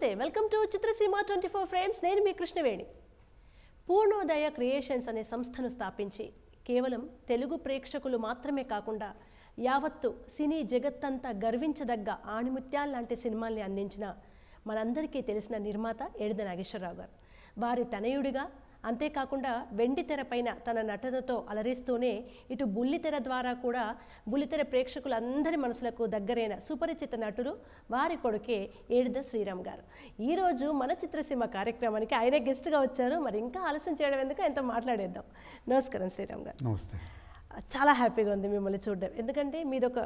నమస్తే welcome to Chitraseema twenty four frames నేను మీ కృష్ణవేణి పూర్ణోదయ క్రియేషన్స్ అనే సంస్థను స్థాపించి కేవలం తెలుగు ప్రేక్షకులు మాత్రమే కాకుండా యావత్తు సినీ జగత్తంతా గర్వించదగ్గ ఆణిముత్యాల లాంటి సినిమాల్ని అందించిన మనందరికీ తెలిసిన నిర్మాత ఎడిద నాగేశ్వరరావు గారు వారి తనయుడిగా అంతేకాకుండా వెండి తెర పైన తన నటనతో అలరిస్తూనే ఇటు బుల్లితెర ద్వారా కూడా బుల్లితెర ప్రేక్షకులందరి మనసులకు దగ్గరైన సుపరిచిత నటుడు వారి కొడుకే ఏడుద శ్రీరామ్ గారు ఈరోజు మన చిత్రసీమ కార్యక్రమానికి ఆయనే గెస్ట్గా వచ్చారు మరి ఇంకా ఆలస్యం చేయడం ఎందుకు ఆయనతో మాట్లాడేద్దాం నమస్కారం శ్రీరామ్ గారు నమస్తే చాలా హ్యాపీగా ఉంది మిమ్మల్ని చూడడం ఎందుకంటే మీరు ఒక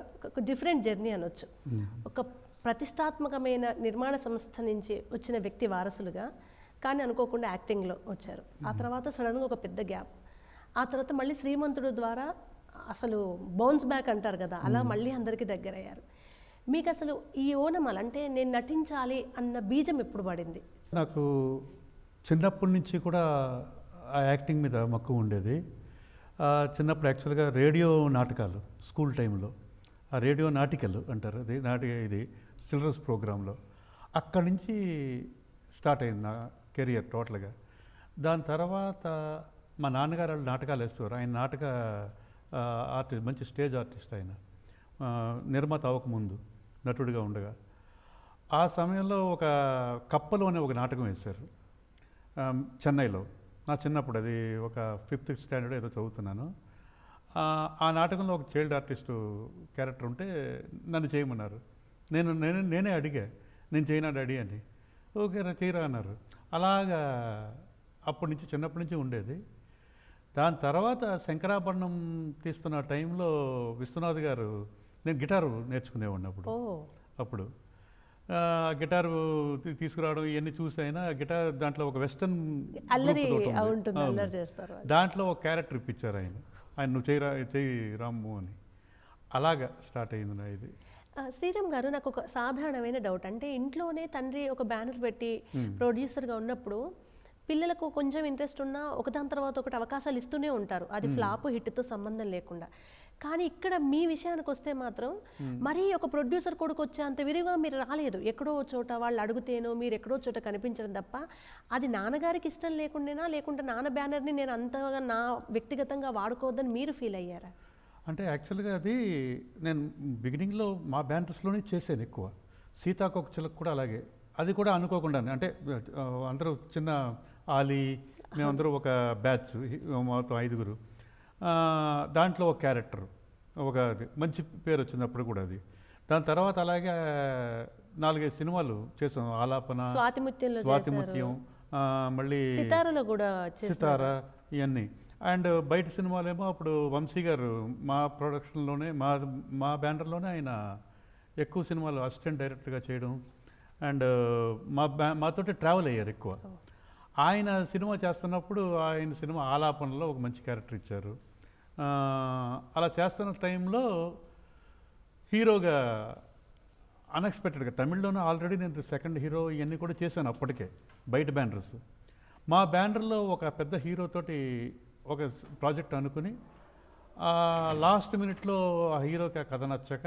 డిఫరెంట్ జర్నీ అనొచ్చు ఒక ప్రతిష్టాత్మకమైన నిర్మాణ సంస్థ నుంచి వచ్చిన వ్యక్తి వారసులుగా కానీ అనుకోకుండా యాక్టింగ్లో వచ్చారు ఆ తర్వాత సడన్గా ఒక పెద్ద గ్యాప్ ఆ తర్వాత మళ్ళీ శ్రీమంతుడు ద్వారా అసలు బౌన్స్ బ్యాక్ అంటారు కదా అలా మళ్ళీ అందరికీ దగ్గరయ్యారు మీకు అసలు ఈ అలా అంటే నేను నటించాలి అన్న బీజం ఎప్పుడు పడింది నాకు చిన్నప్పటి నుంచి కూడా ఆ యాక్టింగ్ మీద మక్కువ ఉండేది చిన్నప్పుడు యాక్చువల్గా రేడియో నాటకాలు స్కూల్ టైంలో ఆ రేడియో నాటికలు అంటారు అది నాటిక ఇది చిల్డ్రన్స్ ప్రోగ్రాంలో అక్కడి నుంచి స్టార్ట్ అయింది నా కెరియర్ టోటల్గా దాని తర్వాత మా నాన్నగారు వాళ్ళు నాటకాలు వేస్తారు ఆయన నాటక ఆర్టిస్ట్ మంచి స్టేజ్ ఆర్టిస్ట్ ఆయన నిర్మాత అవ్వకముందు నటుడిగా ఉండగా ఆ సమయంలో ఒక కప్పలు అనే ఒక నాటకం వేశారు చెన్నైలో నా చిన్నప్పుడు అది ఒక ఫిఫ్త్ స్టాండర్డ్ ఏదో చదువుతున్నాను ఆ నాటకంలో ఒక చైల్డ్ ఆర్టిస్టు క్యారెక్టర్ ఉంటే నన్ను చేయమన్నారు నేను నేనే నేనే అడిగా నేను చేయనా డాడీ అని ఓకే చేయరా అన్నారు అలాగా అప్పటి నుంచి చిన్నప్పటి నుంచి ఉండేది దాని తర్వాత శంకరాభరణం తీస్తున్న టైంలో విశ్వనాథ్ గారు నేను గిటారు నేర్చుకునేవాడిని అప్పుడు అప్పుడు గిటార్ తీసుకురావడం ఇవన్నీ చూసైనా గిటార్ దాంట్లో ఒక వెస్టర్న్ దాంట్లో ఒక క్యారెక్టర్ ఇప్పించారు ఆయన ఆయన నువ్వు చేయి రా చేయి రాము అని అలాగా స్టార్ట్ అయింది నా ఇది శ్రీరామ్ గారు నాకు ఒక సాధారణమైన డౌట్ అంటే ఇంట్లోనే తండ్రి ఒక బ్యానర్ పెట్టి ప్రొడ్యూసర్గా ఉన్నప్పుడు పిల్లలకు కొంచెం ఇంట్రెస్ట్ ఉన్నా ఒకదాని తర్వాత ఒకటి అవకాశాలు ఇస్తూనే ఉంటారు అది ఫ్లాప్ హిట్తో సంబంధం లేకుండా కానీ ఇక్కడ మీ విషయానికి వస్తే మాత్రం మరీ ఒక ప్రొడ్యూసర్ కొడుకు అంత విరిగా మీరు రాలేదు ఎక్కడో చోట వాళ్ళు అడుగుతేనో మీరు ఎక్కడో చోట కనిపించడం తప్ప అది నాన్నగారికి ఇష్టం లేకుండానా లేకుంటే నాన్న బ్యానర్ని నేను అంతగా నా వ్యక్తిగతంగా వాడుకోవద్దని మీరు ఫీల్ అయ్యారా అంటే యాక్చువల్గా అది నేను బిగినింగ్లో మా బ్యాంటర్స్లోనే చేశాను ఎక్కువ సీతాకోకచిలకు కూడా అలాగే అది కూడా అనుకోకుండా అంటే అందరూ చిన్న ఆలీ మేమందరూ ఒక బ్యాచ్ మొత్తం ఐదుగురు దాంట్లో ఒక క్యారెక్టర్ ఒక మంచి పేరు వచ్చింది అప్పుడు కూడా అది దాని తర్వాత అలాగే నాలుగైదు సినిమాలు చేసాం ఆలాపన స్వాతిముత్యం మళ్ళీ సితార ఇవన్నీ అండ్ బయట సినిమాలేమో అప్పుడు వంశీ గారు మా ప్రొడక్షన్లోనే మా మా బ్యానర్లోనే ఆయన ఎక్కువ సినిమాలు అసిస్టెంట్ డైరెక్టర్గా చేయడం అండ్ మా బ్యా మాతోటి ట్రావెల్ అయ్యారు ఎక్కువ ఆయన సినిమా చేస్తున్నప్పుడు ఆయన సినిమా ఆలాపనలో ఒక మంచి క్యారెక్టర్ ఇచ్చారు అలా చేస్తున్న టైంలో హీరోగా అన్ఎక్స్పెక్టెడ్గా తమిళ్లోనే ఆల్రెడీ నేను సెకండ్ హీరో ఇవన్నీ కూడా చేశాను అప్పటికే బయట బ్యానర్స్ మా బ్యానర్లో ఒక పెద్ద హీరోతోటి ఒక ప్రాజెక్ట్ అనుకుని లాస్ట్ మినిట్లో ఆ హీరోకి ఆ కథ నచ్చాక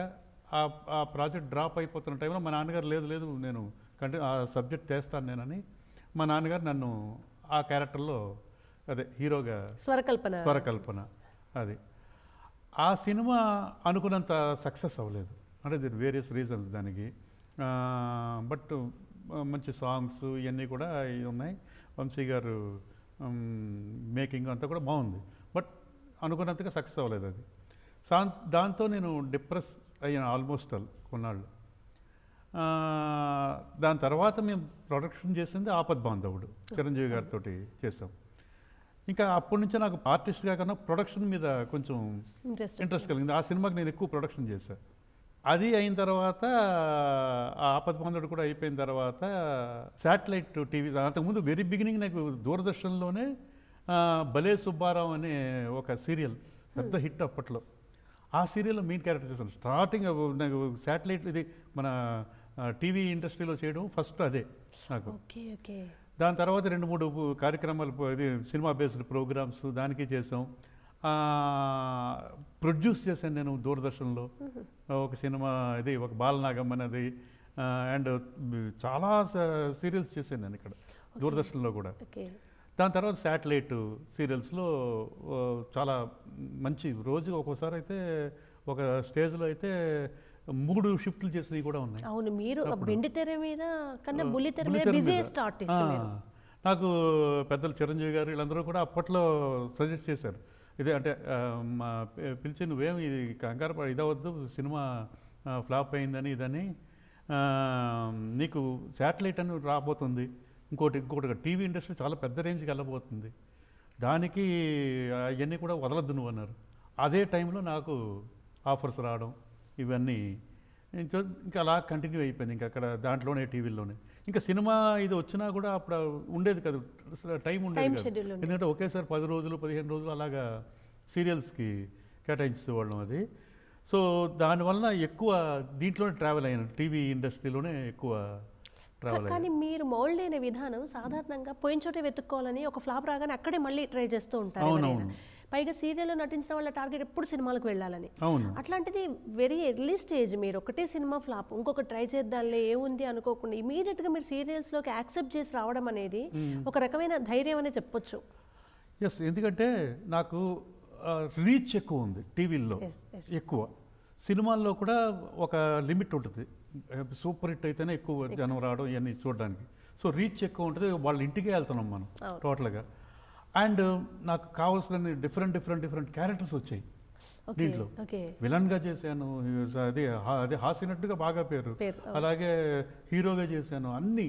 ఆ ప్రాజెక్ట్ డ్రాప్ అయిపోతున్న టైంలో మా నాన్నగారు లేదు లేదు నేను కంటి ఆ సబ్జెక్ట్ చేస్తాను నేనని మా నాన్నగారు నన్ను ఆ క్యారెక్టర్లో అదే హీరోగా స్వరకల్పన స్వరకల్పన అది ఆ సినిమా అనుకున్నంత సక్సెస్ అవ్వలేదు అంటే దీని వేరియస్ రీజన్స్ దానికి బట్ మంచి సాంగ్స్ ఇవన్నీ కూడా ఉన్నాయి వంశీ గారు మేకింగ్ అంతా కూడా బాగుంది బట్ అనుకున్నంతగా సక్సెస్ అవ్వలేదు అది సా దాంతో నేను డిప్రెస్ అయ్యాను ఆల్మోస్ట్ ఆల్ కొన్నాళ్ళు దాని తర్వాత మేము ప్రొడక్షన్ చేసింది ఆపద్ బాంధవుడు చిరంజీవి గారితో చేసాం ఇంకా అప్పటి నుంచే నాకు ఆర్టిస్ట్గా కన్నా ప్రొడక్షన్ మీద కొంచెం ఇంట్రెస్ట్ కలిగింది ఆ సినిమాకి నేను ఎక్కువ ప్రొడక్షన్ చేశాను అది అయిన తర్వాత ఆ ఆపద పొందడు కూడా అయిపోయిన తర్వాత శాటిలైట్ టీవీ అంతకుముందు వెరీ బిగినింగ్ నాకు దూరదర్శన్లోనే భలే సుబ్బారావు అనే ఒక సీరియల్ పెద్ద hmm. హిట్ అప్పట్లో ఆ సీరియల్లో మెయిన్ క్యారెక్టర్ చేశాను స్టార్టింగ్ నాకు శాటిలైట్ ఇది మన టీవీ ఇండస్ట్రీలో చేయడం ఫస్ట్ అదే నాకు దాని తర్వాత రెండు మూడు కార్యక్రమాలు ఇది సినిమా బేస్డ్ ప్రోగ్రామ్స్ దానికి చేసాం ప్రొడ్యూస్ చేశాను నేను దూరదర్శన్లో ఒక సినిమా ఇది ఒక బాలనాగం అనేది అండ్ చాలా సీరియల్స్ చేశాను నేను ఇక్కడ దూరదర్శన్లో కూడా దాని తర్వాత శాటిలైట్ సీరియల్స్లో చాలా మంచి రోజు ఒక్కోసారి అయితే ఒక స్టేజ్లో అయితే మూడు షిఫ్ట్లు చేసినవి కూడా ఉన్నాయి అవును మీరు మీద కన్నా మీద ఆర్టిస్ట్ నాకు పెద్దలు చిరంజీవి గారు వీళ్ళందరూ కూడా అప్పట్లో సజెస్ట్ చేశారు ఇది అంటే పిలిచి నువ్వేం ఇది కంగారు ఇదవద్దు సినిమా ఫ్లాప్ అయిందని ఇదని నీకు శాటిలైట్ అని రాబోతుంది ఇంకోటి ఇంకోటి టీవీ ఇండస్ట్రీ చాలా పెద్ద రేంజ్కి వెళ్ళబోతుంది దానికి అవన్నీ కూడా వదలద్దు నువ్వు అన్నారు అదే టైంలో నాకు ఆఫర్స్ రావడం ఇవన్నీ ఇంకా అలా కంటిన్యూ అయిపోయింది ఇంకా అక్కడ దాంట్లోనే టీవీలోనే ఇంకా సినిమా ఇది వచ్చినా కూడా అప్పుడు ఉండేది కదా టైం ఉండేది ఎందుకంటే ఒకేసారి పది రోజులు పదిహేను రోజులు అలాగా సీరియల్స్కి కేటాయించేవాళ్ళం అది సో దానివల్ల ఎక్కువ దీంట్లోనే ట్రావెల్ అయ్యాను టీవీ ఇండస్ట్రీలోనే ఎక్కువ కానీ మీరు మౌల్డ్ అయిన విధానం సాధారణంగా పోయిన చోటే వెతుక్కోవాలని ఒక ఫ్లాప్ రాగానే అక్కడే మళ్ళీ ట్రై చేస్తూ ఉంటారు పైగా సీరియల్లో నటించిన వాళ్ళ టార్గెట్ ఎప్పుడు సినిమాలకు వెళ్ళాలని అట్లాంటిది వెరీ ఎర్లీ స్టేజ్ మీరు ఒకటే సినిమా ఫ్లాప్ ఇంకొక ట్రై చేద్దాంలే ఏముంది అనుకోకుండా ఇమీడియట్గా మీరు సీరియల్స్లోకి యాక్సెప్ట్ చేసి రావడం అనేది ఒక రకమైన ధైర్యం అనే చెప్పొచ్చు ఎస్ ఎందుకంటే నాకు రీచ్ ఎక్కువ ఉంది టీవీల్లో ఎక్కువ సినిమాల్లో కూడా ఒక లిమిట్ ఉంటుంది సూపర్ హిట్ అయితేనే ఎక్కువ జనం రావడం ఇవన్నీ చూడడానికి సో రీచ్ ఎక్కువ ఉంటుంది వాళ్ళ ఇంటికే వెళ్తున్నాం మనం టోటల్గా అండ్ నాకు కావాల్సిన డిఫరెంట్ డిఫరెంట్ డిఫరెంట్ క్యారెక్టర్స్ వచ్చాయి దీంట్లో విలన్గా చేశాను అది అది హాసినట్టుగా బాగా పేరు అలాగే హీరోగా చేశాను అన్ని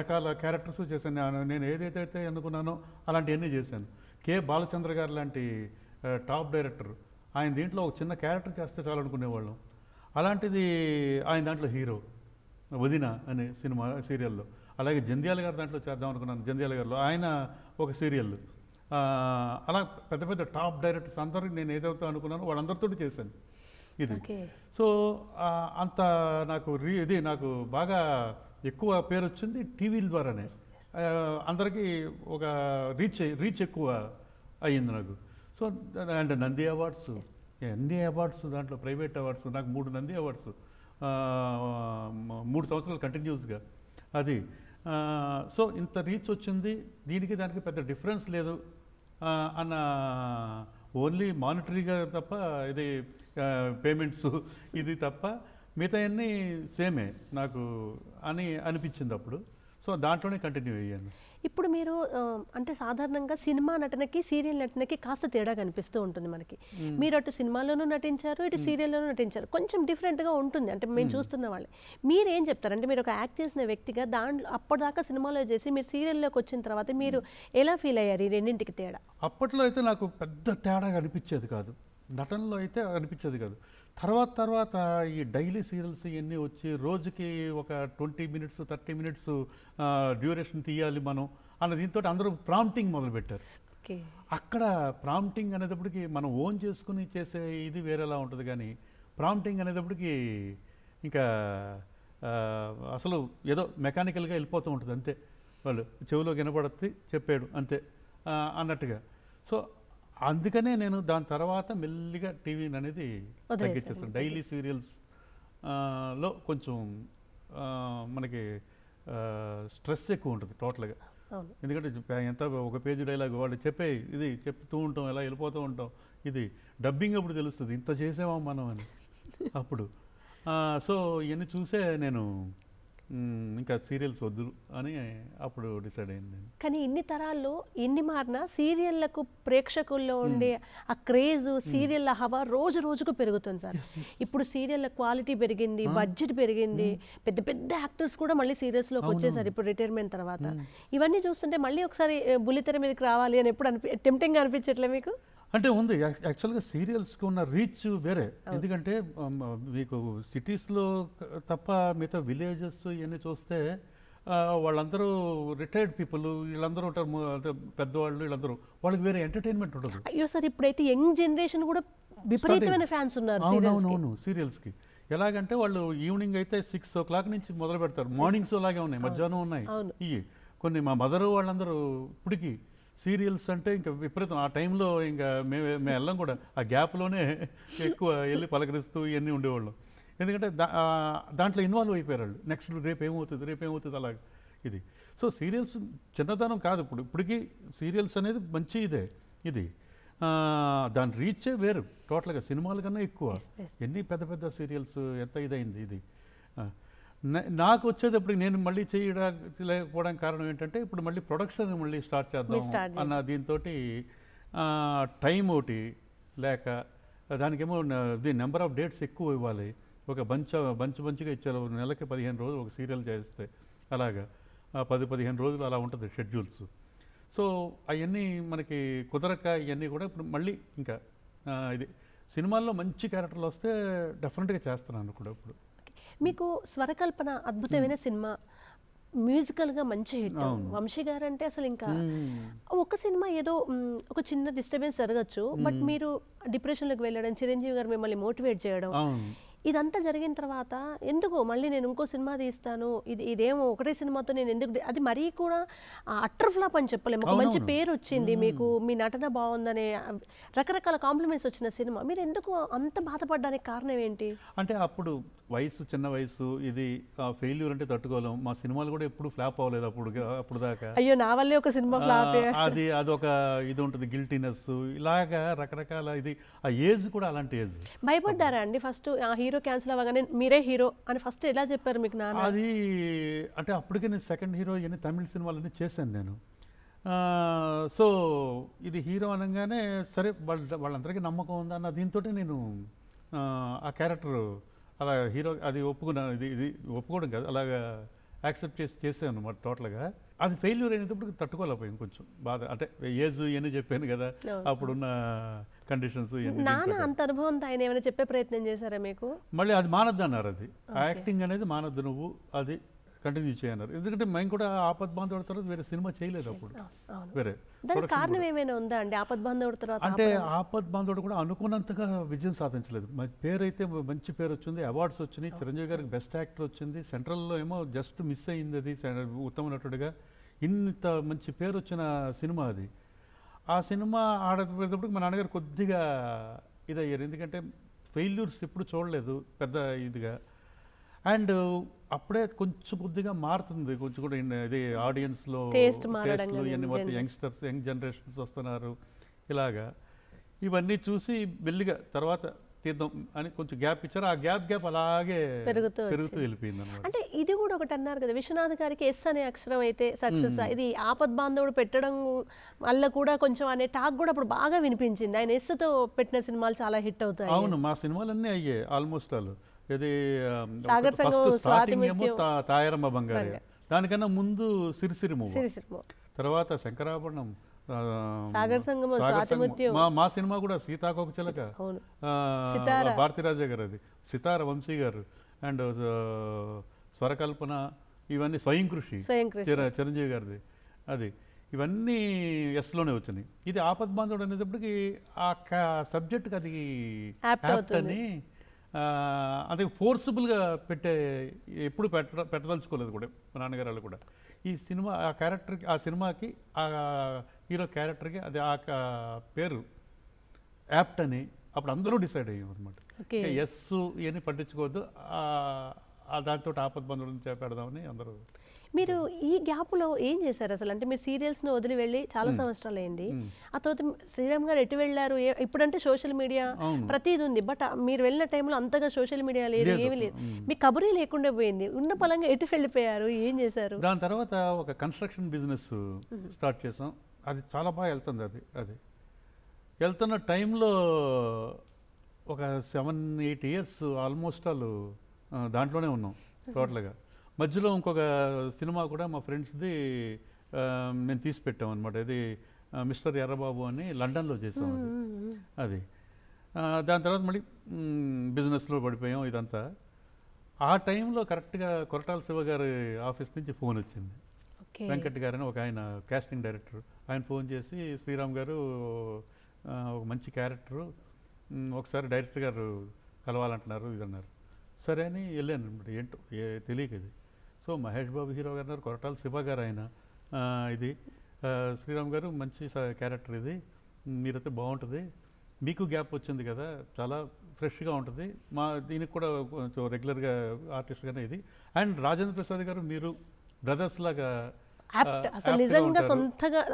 రకాల క్యారెక్టర్స్ చేశాను నేను ఏదైతే అనుకున్నానో అలాంటివన్నీ చేశాను కే బాలచంద్ర గారు లాంటి టాప్ డైరెక్టర్ ఆయన దీంట్లో ఒక చిన్న క్యారెక్టర్ చేస్తే చాలనుకునేవాళ్ళం అలాంటిది ఆయన దాంట్లో హీరో వదిన అనే సినిమా సీరియల్లో అలాగే జంధ్యాల గారి దాంట్లో చేద్దాం అనుకున్నాను జంధ్యాల గారిలో ఆయన ఒక సీరియల్ అలా పెద్ద పెద్ద టాప్ డైరెక్టర్స్ అందరికి నేను ఏదైతే అనుకున్నానో వాళ్ళందరితో చేశాను ఇది సో అంత నాకు రీ ఇది నాకు బాగా ఎక్కువ పేరు వచ్చింది టీవీల ద్వారానే అందరికీ ఒక రీచ్ రీచ్ ఎక్కువ అయ్యింది నాకు సో అండ్ నంది అవార్డ్స్ ఎన్ని అవార్డ్స్ దాంట్లో ప్రైవేట్ అవార్డ్స్ నాకు మూడు నంది అవార్డ్స్ మూడు సంవత్సరాలు కంటిన్యూస్గా అది సో ఇంత రీచ్ వచ్చింది దీనికి దానికి పెద్ద డిఫరెన్స్ లేదు అన్న ఓన్లీ మానిటరీగా తప్ప ఇది పేమెంట్స్ ఇది తప్ప మిగతా అన్నీ సేమే నాకు అని అనిపించింది అప్పుడు సో దాంట్లోనే కంటిన్యూ అయ్యాను ఇప్పుడు మీరు అంటే సాధారణంగా సినిమా నటనకి సీరియల్ నటనకి కాస్త తేడా కనిపిస్తూ ఉంటుంది మనకి మీరు అటు సినిమాలోనూ నటించారు ఇటు సీరియల్లోనూ నటించారు కొంచెం డిఫరెంట్గా ఉంటుంది అంటే మేము చూస్తున్న వాళ్ళు ఏం చెప్తారు అంటే మీరు ఒక యాక్ట్ చేసిన వ్యక్తిగా దాంట్లో అప్పటిదాకా సినిమాలో చేసి మీరు సీరియల్లోకి వచ్చిన తర్వాత మీరు ఎలా ఫీల్ అయ్యారు ఈ రెండింటికి తేడా అప్పట్లో అయితే నాకు పెద్ద తేడా కనిపించేది కాదు నటనలో అయితే అనిపించేది కాదు తర్వాత తర్వాత ఈ డైలీ సీరియల్స్ ఇవన్నీ వచ్చి రోజుకి ఒక twenty minutes thirty minutes duration తీయాలి మనం అన్న దీంతో అందరూ ప్రాంప్టింగ్ మొదలుపెట్టారు అక్కడ ప్రాంప్టింగ్ అనేటప్పటికి మనం ఓన్ చేసుకుని చేసే ఇది వేరేలా ఉంటుంది కానీ ప్రాంప్టింగ్ అనేటప్పటికి ఇంకా అసలు ఏదో మెకానికల్గా వెళ్ళిపోతూ ఉంటుంది అంతే వాళ్ళు చెవిలో వినపడద్ది చెప్పాడు అంతే అన్నట్టుగా సో అందుకనే నేను దాని తర్వాత మెల్లిగా టీవీని అనేది తగ్గించేస్తాను డైలీ సీరియల్స్ లో కొంచెం మనకి స్ట్రెస్ ఎక్కువ ఉంటుంది టోటల్గా ఎందుకంటే ఎంత ఒక పేజీ డైలాగ్ వాళ్ళు చెప్పే ఇది చెప్తూ ఉంటాం ఇలా వెళ్ళిపోతూ ఉంటాం ఇది డబ్బింగ్ అప్పుడు తెలుస్తుంది ఇంత చేసేవా మనం అని అప్పుడు సో ఇవన్నీ చూసే నేను ఇంకా సీరియల్స్ వద్దు అని అప్పుడు డిసైడ్ అయింది కానీ ఇన్ని తరాల్లో ఎన్ని మారినా సీరియళ్లకు ప్రేక్షకుల్లో ఉండే ఆ క్రేజ్ సీరియల్ హవా రోజు రోజుకు పెరుగుతుంది సార్ ఇప్పుడు సీరియల్ క్వాలిటీ పెరిగింది బడ్జెట్ పెరిగింది పెద్ద పెద్ద యాక్టర్స్ కూడా మళ్ళీ సీరియల్స్లోకి వచ్చేసారు ఇప్పుడు రిటైర్మెంట్ తర్వాత ఇవన్నీ చూస్తుంటే మళ్ళీ ఒకసారి బుల్లితెర మీదకి రావాలి అని ఎప్పుడు అనిపి టెంప్టింగ్ అనిపించట్లే మీకు అంటే ఉంది యాక్చువల్గా సీరియల్స్కి ఉన్న రీచ్ వేరే ఎందుకంటే మీకు సిటీస్లో తప్ప మిగతా విలేజెస్ ఇవన్నీ చూస్తే వాళ్ళందరూ రిటైర్డ్ పీపుల్ వీళ్ళందరూ ఉంటారు పెద్దవాళ్ళు వీళ్ళందరూ వాళ్ళకి వేరే ఎంటర్టైన్మెంట్ ఉండదు అయ్యో సార్ ఇప్పుడైతే యంగ్ జనరేషన్ కూడా విపరీతమైన ఫ్యాన్స్ ఉన్నారు అవునవునవును సీరియల్స్కి ఎలాగంటే వాళ్ళు ఈవినింగ్ అయితే సిక్స్ ఓ క్లాక్ నుంచి మొదలు పెడతారు మార్నింగ్స్ అలాగే ఉన్నాయి మధ్యాహ్నం ఉన్నాయి ఇవి కొన్ని మా మదరు వాళ్ళందరూ ఇప్పటికీ సీరియల్స్ అంటే ఇంకా విపరీతం ఆ టైంలో ఇంకా మేము మేము వెళ్ళం కూడా ఆ గ్యాప్లోనే ఎక్కువ వెళ్ళి పలకరిస్తూ ఇవన్నీ ఉండేవాళ్ళం ఎందుకంటే దా దాంట్లో ఇన్వాల్వ్ అయిపోయారు వాళ్ళు నెక్స్ట్ రేపు ఏమవుతుంది రేపు ఏమవుతుంది అలా ఇది సో సీరియల్స్ చిన్నతనం కాదు ఇప్పుడు ఇప్పటికీ సీరియల్స్ అనేది మంచి ఇదే ఇది దాని రీచే వేరు టోటల్గా సినిమాల కన్నా ఎక్కువ ఎన్ని పెద్ద పెద్ద సీరియల్స్ ఎంత ఇదైంది ఇది నాకు వచ్చేటప్పుడు నేను మళ్ళీ చేయడానికి కారణం ఏంటంటే ఇప్పుడు మళ్ళీ ప్రొడక్షన్ మళ్ళీ స్టార్ట్ చేద్దాం అన్న దీంతో టైం ఒకటి లేక దానికేమో ది నెంబర్ ఆఫ్ డేట్స్ ఎక్కువ ఇవ్వాలి ఒక బంచ్ బంచ్ బంచ్గా ఇచ్చారు నెలకి పదిహేను రోజులు ఒక సీరియల్ చేస్తే అలాగా పది పదిహేను రోజులు అలా ఉంటుంది షెడ్యూల్స్ సో అవన్నీ మనకి కుదరక ఇవన్నీ కూడా ఇప్పుడు మళ్ళీ ఇంకా ఇది సినిమాల్లో మంచి క్యారెక్టర్లు వస్తే డెఫినెట్గా చేస్తున్నాను కూడా ఇప్పుడు మీకు స్వరకల్పన అద్భుతమైన hmm. సినిమా మ్యూజికల్గా మంచి హిట్ వంశీ గారు అంటే అసలు ఇంకా hmm. ఒక సినిమా ఏదో ఒక చిన్న డిస్టర్బెన్స్ జరగచ్చు బట్ hmm. మీరు డిప్రెషన్లోకి వెళ్ళడం చిరంజీవి గారు మిమ్మల్ని మోటివేట్ చేయడం ఇదంతా జరిగిన తర్వాత ఎందుకు మళ్ళీ నేను ఇంకో సినిమా తీస్తాను ఇది ఇదేమో ఒకటే సినిమాతో నేను ఎందుకు అది మరీ కూడా అట్టర్ ఫ్లాప్ అని చెప్పలేము ఒక మంచి పేరు వచ్చింది మీకు మీ నటన బాగుందనే రకరకాల కాంప్లిమెంట్స్ వచ్చిన సినిమా మీరు ఎందుకు అంత బాధపడడానికి కారణం ఏంటి అంటే అప్పుడు వయసు చిన్న వయసు ఇది ఫెయిల్యూర్ అంటే తట్టుకోలేం మా సినిమాలు కూడా ఎప్పుడు ఫ్లాప్ అవ్వలేదు అప్పుడు అప్పుడు దాకా అయ్యో నా వల్లే ఒక సినిమా ఫ్లాప్ అది అదొక ఇది ఉంటుంది గిల్టీనెస్ ఇలాగా రకరకాల ఇది ఆ ఏజ్ కూడా అలాంటి ఏజ్ భయపడ్డారా అండి ఫస్ట్ ఆ హీరో క్యాన్సిల్ అవ్వగానే మీరే హీరో అని ఫస్ట్ ఎలా చెప్పారు మీకు నాన్న అది అంటే అప్పటికే నేను సెకండ్ హీరో అని తమిళ సినిమాలన్నీ చేశాను నేను సో ఇది హీరో అనగానే సరే వాళ్ళ వాళ్ళందరికీ నమ్మకం ఉందన్న దీంతో నేను ఆ క్యారెక్టర్ అలా హీరో అది ఒప్పుకున్నాను ఇది ఇది ఒప్పుకోవడం కాదు అలాగా యాక్సెప్ట్ చేసి చేసాను అనమాట టోటల్గా అది ఫెయిల్యూర్ అయినప్పుడు తట్టుకోలేకపోయింది కొంచెం బాధ అంటే ఏజ్ ఇవన్నీ చెప్పాను కదా అప్పుడున్న కండిషన్స్ అంత అనుభవంతో ఆయన ఏమైనా చెప్పే ప్రయత్నం చేశారా మీకు మళ్ళీ అది మానద్దు అన్నారు అది యాక్టింగ్ అనేది మానద్దు నువ్వు అది కంటిన్యూ చేయన్నారు ఎందుకంటే మేము కూడా ఆపద్ బాంధవుడు తర్వాత వేరే సినిమా చేయలేదు అప్పుడు వేరే అంటే ఆపద్ బాంధవుడు కూడా అనుకున్నంతగా విజయం సాధించలేదు పేరు అయితే మంచి పేరు వచ్చింది అవార్డ్స్ వచ్చినాయి చిరంజీవి గారికి బెస్ట్ యాక్టర్ వచ్చింది సెంట్రల్లో ఏమో జస్ట్ మిస్ అయింది అది ఉత్తమ నటుడిగా ఇంత మంచి పేరు వచ్చిన సినిమా అది ఆ సినిమా ఆడేటప్పుడు మా నాన్నగారు కొద్దిగా ఇదయ్యారు ఎందుకంటే ఫెయిల్యూర్స్ ఎప్పుడు చూడలేదు పెద్ద ఇదిగా అండ్ అప్పుడే కొంచెం కొద్దిగా మారుతుంది కొంచెం కూడా ఇది ఆడియన్స్లో టేస్ట్లు ఇవన్నీ యంగ్స్టర్స్ యంగ్ జనరేషన్స్ వస్తున్నారు ఇలాగా ఇవన్నీ చూసి మెల్లిగా తర్వాత తీద్దాం అని కొంచెం గ్యాప్ ఇచ్చారు ఆ గ్యాప్ గ్యాప్ అలాగే పెరుగుతూ పెరుగుతూ వెళ్ళిపోయింది అనమాట అంటే ఇది కూడా ఒకటి అన్నారు కదా విశ్వనాథ్ గారికి ఎస్ అనే అక్షరం అయితే సక్సెస్ ఇది ఆపద్ బాంధవుడు పెట్టడం వల్ల కూడా కొంచెం అనే టాక్ కూడా అప్పుడు బాగా వినిపించింది ఆయన ఎస్తో పెట్టిన సినిమాలు చాలా హిట్ అవుతాయి అవును మా సినిమాలన్నీ అయ్యాయి ఆల్మోస్ట్ ఆల్ ఇది ఏమో తాయారమ్మ బంగారు దానికన్నా ముందు సిరిసిరి తర్వాత శంకరాభరణం మా సినిమా కూడా సీతాకోక చిలక భారతీరాజా గారు అది సితార వంశీ గారు అండ్ స్వరకల్పన ఇవన్నీ స్వయం కృషి చిరంజీవి గారిది అది ఇవన్నీ ఎస్లోనే వచ్చినాయి ఇది ఆపద్ బాంధవుడు అనేటప్పటికి ఆ సబ్జెక్ట్కి అది అని అది ఫోర్సబుల్గా పెట్టే ఎప్పుడు పెట్ట పెట్టదలుచుకోలేదు కూడా మా నాన్నగారు వాళ్ళు కూడా ఈ సినిమా ఆ క్యారెక్టర్కి ఆ సినిమాకి ఆ హీరో క్యారెక్టర్కి అది ఆ పేరు యాప్ట్ అని అప్పుడు అందరూ డిసైడ్ అయ్యాం అనమాట ఎస్ ఇవన్నీ పట్టించుకోవద్దు దాంతో ఆపద్ బంధువులను చేపెడదామని అందరూ మీరు ఈ గ్యాప్లో ఏం చేశారు అసలు అంటే మీరు సీరియల్స్ని వదిలి వెళ్ళి చాలా సంవత్సరాలు అయింది ఆ తర్వాత శ్రీరామ్ గారు ఎటు వెళ్ళారు ఇప్పుడంటే సోషల్ మీడియా ప్రతిది ఉంది బట్ మీరు వెళ్ళిన టైంలో అంతగా సోషల్ మీడియా లేదు ఏమీ లేదు మీ కబురే లేకుండా పోయింది ఉన్న పలంగా ఎటు వెళ్ళిపోయారు ఏం చేశారు దాని తర్వాత ఒక కన్స్ట్రక్షన్ బిజినెస్ స్టార్ట్ చేసాం అది చాలా బాగా వెళ్తుంది అది అది వెళ్తున్న టైంలో ఒక సెవెన్ ఎయిట్ ఇయర్స్ ఆల్మోస్ట్ వాళ్ళు దాంట్లోనే ఉన్నాం టోటల్గా మధ్యలో ఇంకొక సినిమా కూడా మా ఫ్రెండ్స్ది మేము తీసి పెట్టాం అనమాట ఇది మిస్టర్ ఎర్రబాబు అని లండన్లో చేసాం అది దాని తర్వాత మళ్ళీ బిజినెస్లో పడిపోయాం ఇదంతా ఆ టైంలో కరెక్ట్గా కొరటాల శివ గారి ఆఫీస్ నుంచి ఫోన్ వచ్చింది వెంకట్ గారని ఒక ఆయన కాస్టింగ్ డైరెక్టర్ ఆయన ఫోన్ చేసి శ్రీరామ్ గారు ఒక మంచి క్యారెక్టరు ఒకసారి డైరెక్టర్ గారు కలవాలంటున్నారు ఇది అన్నారు సరే అని వెళ్ళాను ఏంటో తెలియకది సో మహేష్ బాబు హీరో గారు కొరటాల శివ గారు ఆయన ఇది శ్రీరామ్ గారు మంచి క్యారెక్టర్ ఇది మీరైతే బాగుంటుంది మీకు గ్యాప్ వచ్చింది కదా చాలా ఫ్రెష్గా ఉంటుంది మా దీనికి కూడా కొంచెం రెగ్యులర్గా ఆర్టిస్ట్గానే ఇది అండ్ రాజేంద్ర ప్రసాద్ గారు మీరు బ్రదర్స్ లాగా అసలు నిజంగా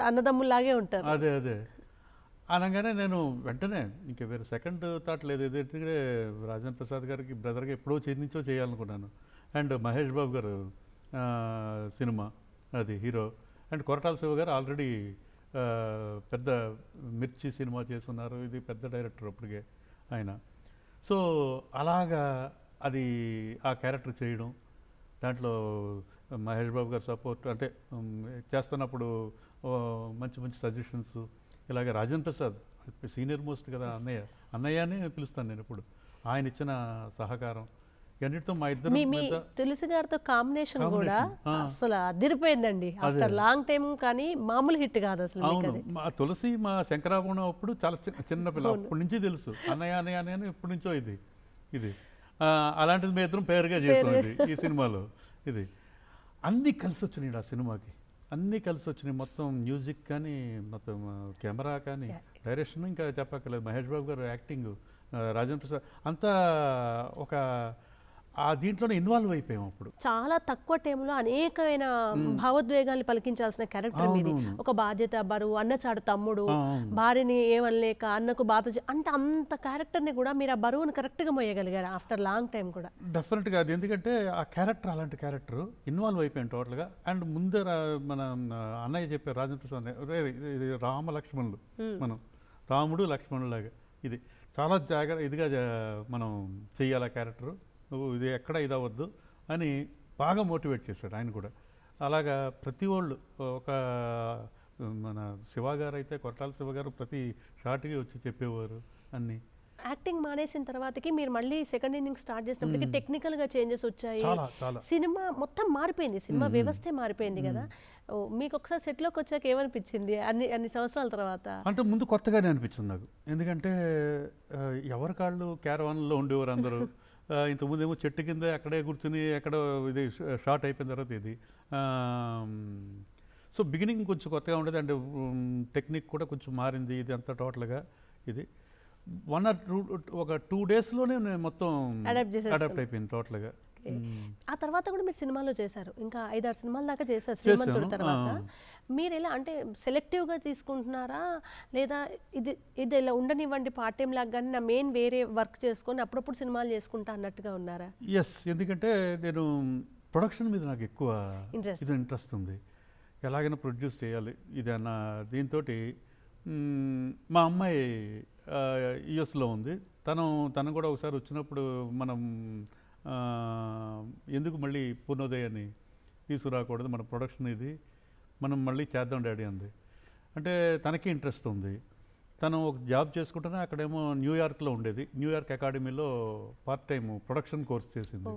అన్నదమ్ములాగే ఉంటారు అదే అదే అనగానే నేను వెంటనే ఇంకా వేరే సెకండ్ థాట్ లేదు ఏదైతే రాజేంద్ర ప్రసాద్ గారికి బ్రదర్గా ఎప్పుడో చేయించో చేయాలనుకున్నాను అండ్ మహేష్ బాబు గారు సినిమా అది హీరో అండ్ కొరటాల శివ గారు ఆల్రెడీ పెద్ద మిర్చి సినిమా చేస్తున్నారు ఇది పెద్ద డైరెక్టర్ అప్పటికే ఆయన సో అలాగా అది ఆ క్యారెక్టర్ చేయడం దాంట్లో మహేష్ బాబు గారు సపోర్ట్ అంటే చేస్తున్నప్పుడు మంచి మంచి సజెషన్స్ ఇలాగే రాజన్ ప్రసాద్ సీనియర్ మోస్ట్ కదా అన్నయ్య అన్నయ్య అని పిలుస్తాను నేను ఇప్పుడు ఆయన ఇచ్చిన సహకారం మా ఇద్దరు మీ తులసి గారితో కాంబినేషన్ కూడా అసలు అదిరిపోయిందండి లాంగ్ టైం కానీ మామూలు హిట్ కాదు అసలు అవును మా తులసి మా శంకరాభరణం అప్పుడు చాలా చిన్న పిల్ల అప్పటి నుంచి తెలుసు అన్నయ్య అన్నయ్య అన్నయ్య ఇప్పటి నుంచో ఇది ఇది అలాంటిది మేము ఇద్దరం పేరుగా చేసామండి ఈ సినిమాలో ఇది అన్నీ కలిసి వచ్చినాయి ఆ సినిమాకి అన్నీ కలిసి వచ్చినాయి మొత్తం మ్యూజిక్ కానీ మొత్తం కెమెరా కానీ డైరెక్షన్ ఇంకా చెప్పక్కర్లేదు మహేష్ బాబు గారు యాక్టింగ్ రాజేంద్ర ప్రసాద్ అంతా ఒక ఆ దీంట్లోనే ఇన్వాల్వ్ అయిపోయాం అప్పుడు చాలా తక్కువ టైంలో అనేకమైన భావోద్వేగాన్ని పలికించాల్సిన క్యారెక్టర్ మీది ఒక బాధ్యత బరువు అన్న చాడు తమ్ముడు భార్యని ఏమనలేక అన్నకు బాధ అంటే అంత క్యారెక్టర్ ని కూడా మీరు ఆ బరువును కరెక్ట్ గా మోయగలిగారు ఆఫ్టర్ లాంగ్ టైం కూడా డెఫినెట్గా అది ఎందుకంటే ఆ క్యారెక్టర్ అలాంటి క్యారెక్టర్ ఇన్వాల్వ్ అయిపోయాం గా అండ్ ముందర మన అన్నయ్య చెప్పే రాజేంద్ర స్వామి ఇది రామ లక్ష్మణులు మనం రాముడు లాగా ఇది చాలా జాగ్రత్త ఇదిగా మనం చెయ్యాలి ఆ క్యారెక్టరు నువ్వు ఇది ఎక్కడ ఇదవద్దు అని బాగా మోటివేట్ చేశాడు ఆయన కూడా అలాగా ప్రతి వాళ్ళు ఒక మన శివగారు అయితే కొట్టాల శివగారు ప్రతి షార్ట్కి వచ్చి చెప్పేవారు అన్ని యాక్టింగ్ మానేసిన తర్వాతకి మీరు మళ్ళీ సెకండ్ ఇన్నింగ్ స్టార్ట్ చేసినప్పటికి టెక్నికల్ గా చేంజెస్ వచ్చాయి సినిమా మొత్తం మారిపోయింది సినిమా వ్యవస్థే మారిపోయింది కదా మీకు ఒకసారి లోకి వచ్చాక ఏమనిపించింది అన్ని అన్ని సంవత్సరాల తర్వాత అంటే ముందు కొత్తగానే అనిపించింది నాకు ఎందుకంటే ఎవరి కాళ్ళు క్యారవాన్లో ఉండేవారు అందరూ ఏమో చెట్టు కింద అక్కడే కూర్చుని ఎక్కడ ఇది షార్ట్ అయిపోయిన తర్వాత ఇది సో బిగినింగ్ కొంచెం కొత్తగా ఉండేది అండ్ టెక్నిక్ కూడా కొంచెం మారింది ఇది అంతా టోటల్గా ఇది వన్ ఆర్ టూ ఒక టూ డేస్లోనే నేను మొత్తం అడాప్ట్ అయిపోయింది టోటల్గా ఆ తర్వాత కూడా మీరు సినిమాలో చేశారు ఇంకా ఐదారు సినిమాలు దాకా చేశారు శ్రీమంతుడు తర్వాత మీరు ఎలా అంటే సెలెక్టివ్గా తీసుకుంటున్నారా లేదా ఇది ఇది ఇలా ఉండనివ్వండి పార్ట్ టైం లాగా కానీ నా మెయిన్ వేరే వర్క్ చేసుకొని అప్పుడప్పుడు సినిమాలు చేసుకుంటా అన్నట్టుగా ఉన్నారా ఎస్ ఎందుకంటే నేను ప్రొడక్షన్ మీద నాకు ఎక్కువ ఇది ఇంట్రెస్ట్ ఉంది ఎలాగైనా ప్రొడ్యూస్ చేయాలి ఇది అన్న దీంతో మా అమ్మాయి యుఎస్లో ఉంది తను తను కూడా ఒకసారి వచ్చినప్పుడు మనం ఎందుకు మళ్ళీ పూర్ణోదయాన్ని తీసుకురాకూడదు మన ప్రొడక్షన్ ఇది మనం మళ్ళీ చేద్దాం డాడీ అంది అంటే తనకి ఇంట్రెస్ట్ ఉంది తను ఒక జాబ్ చేసుకుంటేనే అక్కడేమో న్యూయార్క్లో ఉండేది న్యూయార్క్ అకాడమీలో పార్ట్ టైం ప్రొడక్షన్ కోర్స్ చేసింది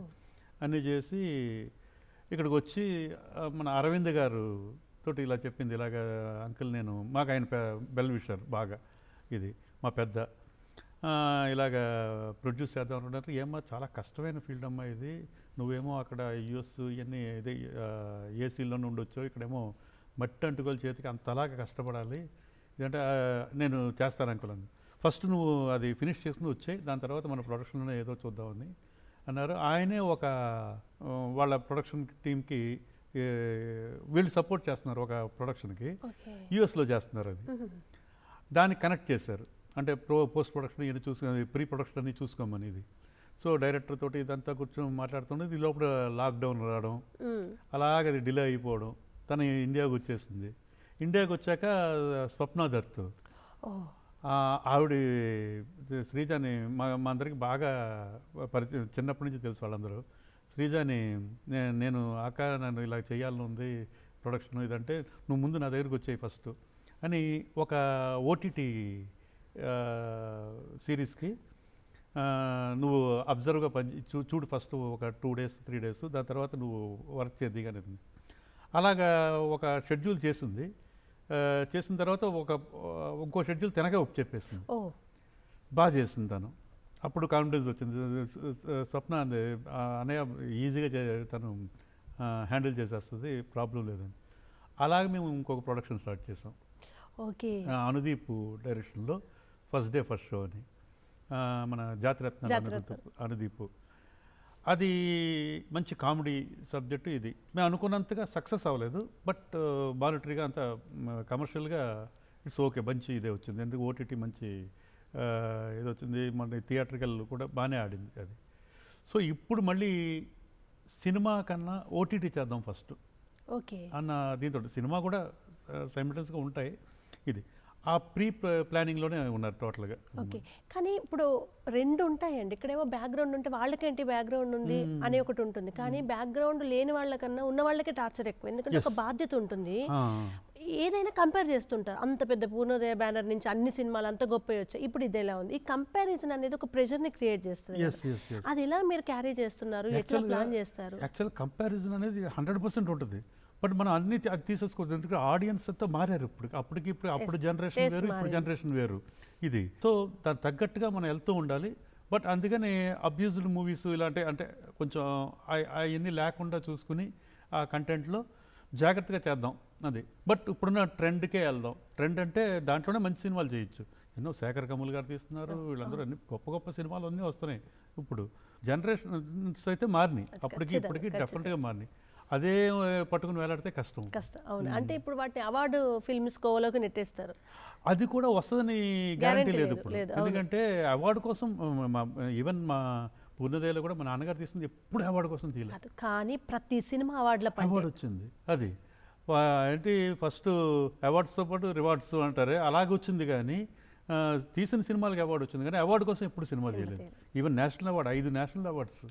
అని చేసి ఇక్కడికి వచ్చి మన అరవింద్ గారు తోటి ఇలా చెప్పింది ఇలాగ అంకుల్ నేను మాకు ఆయన బెల్ విషర్ బాగా ఇది మా పెద్ద ఇలాగ ప్రొడ్యూస్ చేద్దాం అనుకుంటున్నారు ఏమో చాలా కష్టమైన ఫీల్డ్ అమ్మా ఇది నువ్వేమో అక్కడ యూఎస్ ఇవన్నీ ఇది ఏసీలోనే ఉండొచ్చు ఇక్కడేమో మట్టి అంటుకోలు చేతికి అంతలాగా కష్టపడాలి ఇదంటే నేను చేస్తాను అంకులను ఫస్ట్ నువ్వు అది ఫినిష్ చేసుకుని వచ్చాయి దాని తర్వాత మన ప్రొడక్షన్లో ఏదో చూద్దామని అన్నారు ఆయనే ఒక వాళ్ళ ప్రొడక్షన్ టీంకి వీళ్ళు సపోర్ట్ చేస్తున్నారు ఒక ప్రొడక్షన్కి యూఎస్లో చేస్తున్నారు అది దాన్ని కనెక్ట్ చేశారు అంటే ప్రో పోస్ట్ ప్రొడక్షన్ ఇవన్నీ చూసుకుని ప్రీ ప్రొడక్షన్ అన్ని చూసుకోమని ఇది సో డైరెక్టర్ తోటి ఇదంతా కూర్చొని ఇది లోపల లాక్డౌన్ రావడం అలాగే అది డిలే అయిపోవడం తను ఇండియాకు వచ్చేసింది ఇండియాకు వచ్చాక స్వప్న దత్ ఆవిడ శ్రీజాని మా మా అందరికి బాగా పరిచయం చిన్నప్పటి నుంచి తెలుసు వాళ్ళందరూ శ్రీజాని నేను ఆక నన్ను ఇలా చేయాలని ఉంది ప్రొడక్షన్ ఇదంటే నువ్వు ముందు నా దగ్గరికి వచ్చాయి ఫస్ట్ అని ఒక ఓటీటీ సిరీస్కి నువ్వు అబ్జర్వ్గా పని చూ చూడు ఫస్ట్ ఒక టూ డేస్ త్రీ డేస్ దాని తర్వాత నువ్వు వర్క్ చేద్దిగా కానీ అలాగా ఒక షెడ్యూల్ చేసింది చేసిన తర్వాత ఒక ఇంకో షెడ్యూల్ తినగా ఒప్పు చెప్పేసింది బాగా చేసింది తను అప్పుడు కాన్ఫిడెన్స్ వచ్చింది స్వప్న అనయ్య ఈజీగా తను హ్యాండిల్ చేసేస్తుంది ప్రాబ్లం లేదని అలాగే మేము ఇంకొక ప్రొడక్షన్ స్టార్ట్ చేసాం ఓకే అనుదీప్ డైరెక్షన్లో ఫస్ట్ డే ఫస్ట్ షో అని మన జాతిరత్న అనుదీప్ అది మంచి కామెడీ సబ్జెక్ట్ ఇది మేము అనుకున్నంతగా సక్సెస్ అవ్వలేదు బట్ మానిటరీగా అంత కమర్షియల్గా ఇట్స్ ఓకే మంచి ఇదే వచ్చింది ఎందుకు ఓటీటీ మంచి ఇది వచ్చింది మన థియేటర్కల్ కూడా బాగానే ఆడింది అది సో ఇప్పుడు మళ్ళీ సినిమా కన్నా ఓటీటీ చేద్దాం ఫస్ట్ ఓకే అన్న దీంతో సినిమా కూడా సైమిటన్స్గా ఉంటాయి ఇది ఆ ప్రీ ప్లానింగ్లోనే ఉన్నారు టోటల్గా ఓకే కానీ ఇప్పుడు రెండు ఉంటాయండి ఇక్కడేమో బ్యాక్గ్రౌండ్ ఉంటే వాళ్ళకేంటి బ్యాక్గ్రౌండ్ ఉంది అని ఒకటి ఉంటుంది కానీ బ్యాక్గ్రౌండ్ లేని వాళ్ళకన్నా ఉన్న వాళ్ళకే టార్చర్ ఎక్కువ ఎందుకంటే ఒక బాధ్యత ఉంటుంది ఏదైనా కంపేర్ చేస్తుంటారు అంత పెద్ద పూర్ణోదయ బ్యానర్ నుంచి అన్ని సినిమాలు అంత గొప్ప వచ్చాయి ఇప్పుడు ఇది ఎలా ఉంది ఈ కంపారిజన్ అనేది ఒక ప్రెషర్ ని క్రియేట్ చేస్తుంది అది ఎలా మీరు క్యారీ చేస్తున్నారు ఎట్లా ప్లాన్ చేస్తారు యాక్చువల్ కంపారిజన్ అనేది హండ్రెడ్ పర్సెంట్ ఉంటుంది బట్ మనం అన్ని అది తీసేసుకోవద్దు ఎందుకంటే ఆడియన్స్ అంతా మారారు ఇప్పుడు అప్పటికి ఇప్పుడు అప్పుడు జనరేషన్ వేరు ఇప్పుడు జనరేషన్ వేరు ఇది సో దానికి తగ్గట్టుగా మనం వెళ్తూ ఉండాలి బట్ అందుకని అబ్యూజ్డ్ మూవీస్ ఇలాంటి అంటే కొంచెం అవన్నీ లేకుండా చూసుకుని ఆ కంటెంట్లో జాగ్రత్తగా చేద్దాం అది బట్ ఇప్పుడున్న ట్రెండ్కే వెళ్దాం ట్రెండ్ అంటే దాంట్లోనే మంచి సినిమాలు చేయొచ్చు ఎన్నో శేఖర్ కమల్ గారు తీస్తున్నారు వీళ్ళందరూ అన్ని గొప్ప గొప్ప సినిమాలు అన్నీ వస్తున్నాయి ఇప్పుడు జనరేషన్స్ అయితే మారినాయి అప్పటికి ఇప్పటికి డెఫినెట్గా మారినాయి అదే పట్టుకుని వేలాడితే కష్టం కష్టం అవును అంటే ఇప్పుడు వాటిని అవార్డు ఫిల్మ్స్ కోవలోకి నెట్టేస్తారు అది కూడా వస్తుందని గ్యారంటీ లేదు ఇప్పుడు ఎందుకంటే అవార్డు కోసం ఈవెన్ మా పూర్ణదేలో కూడా మా నాన్నగారు తీసింది ఎప్పుడు అవార్డు కోసం తీయలేదు కానీ ప్రతి సినిమా అవార్డుల అవార్డు వచ్చింది అది ఏంటి ఫస్ట్ అవార్డ్స్తో పాటు రివార్డ్స్ అంటారే అలాగే వచ్చింది కానీ తీసిన సినిమాలకి అవార్డు వచ్చింది కానీ అవార్డు కోసం ఎప్పుడు సినిమా తీయలేదు ఈవెన్ నేషనల్ అవార్డు ఐదు నేషనల్ అవార్డ్స్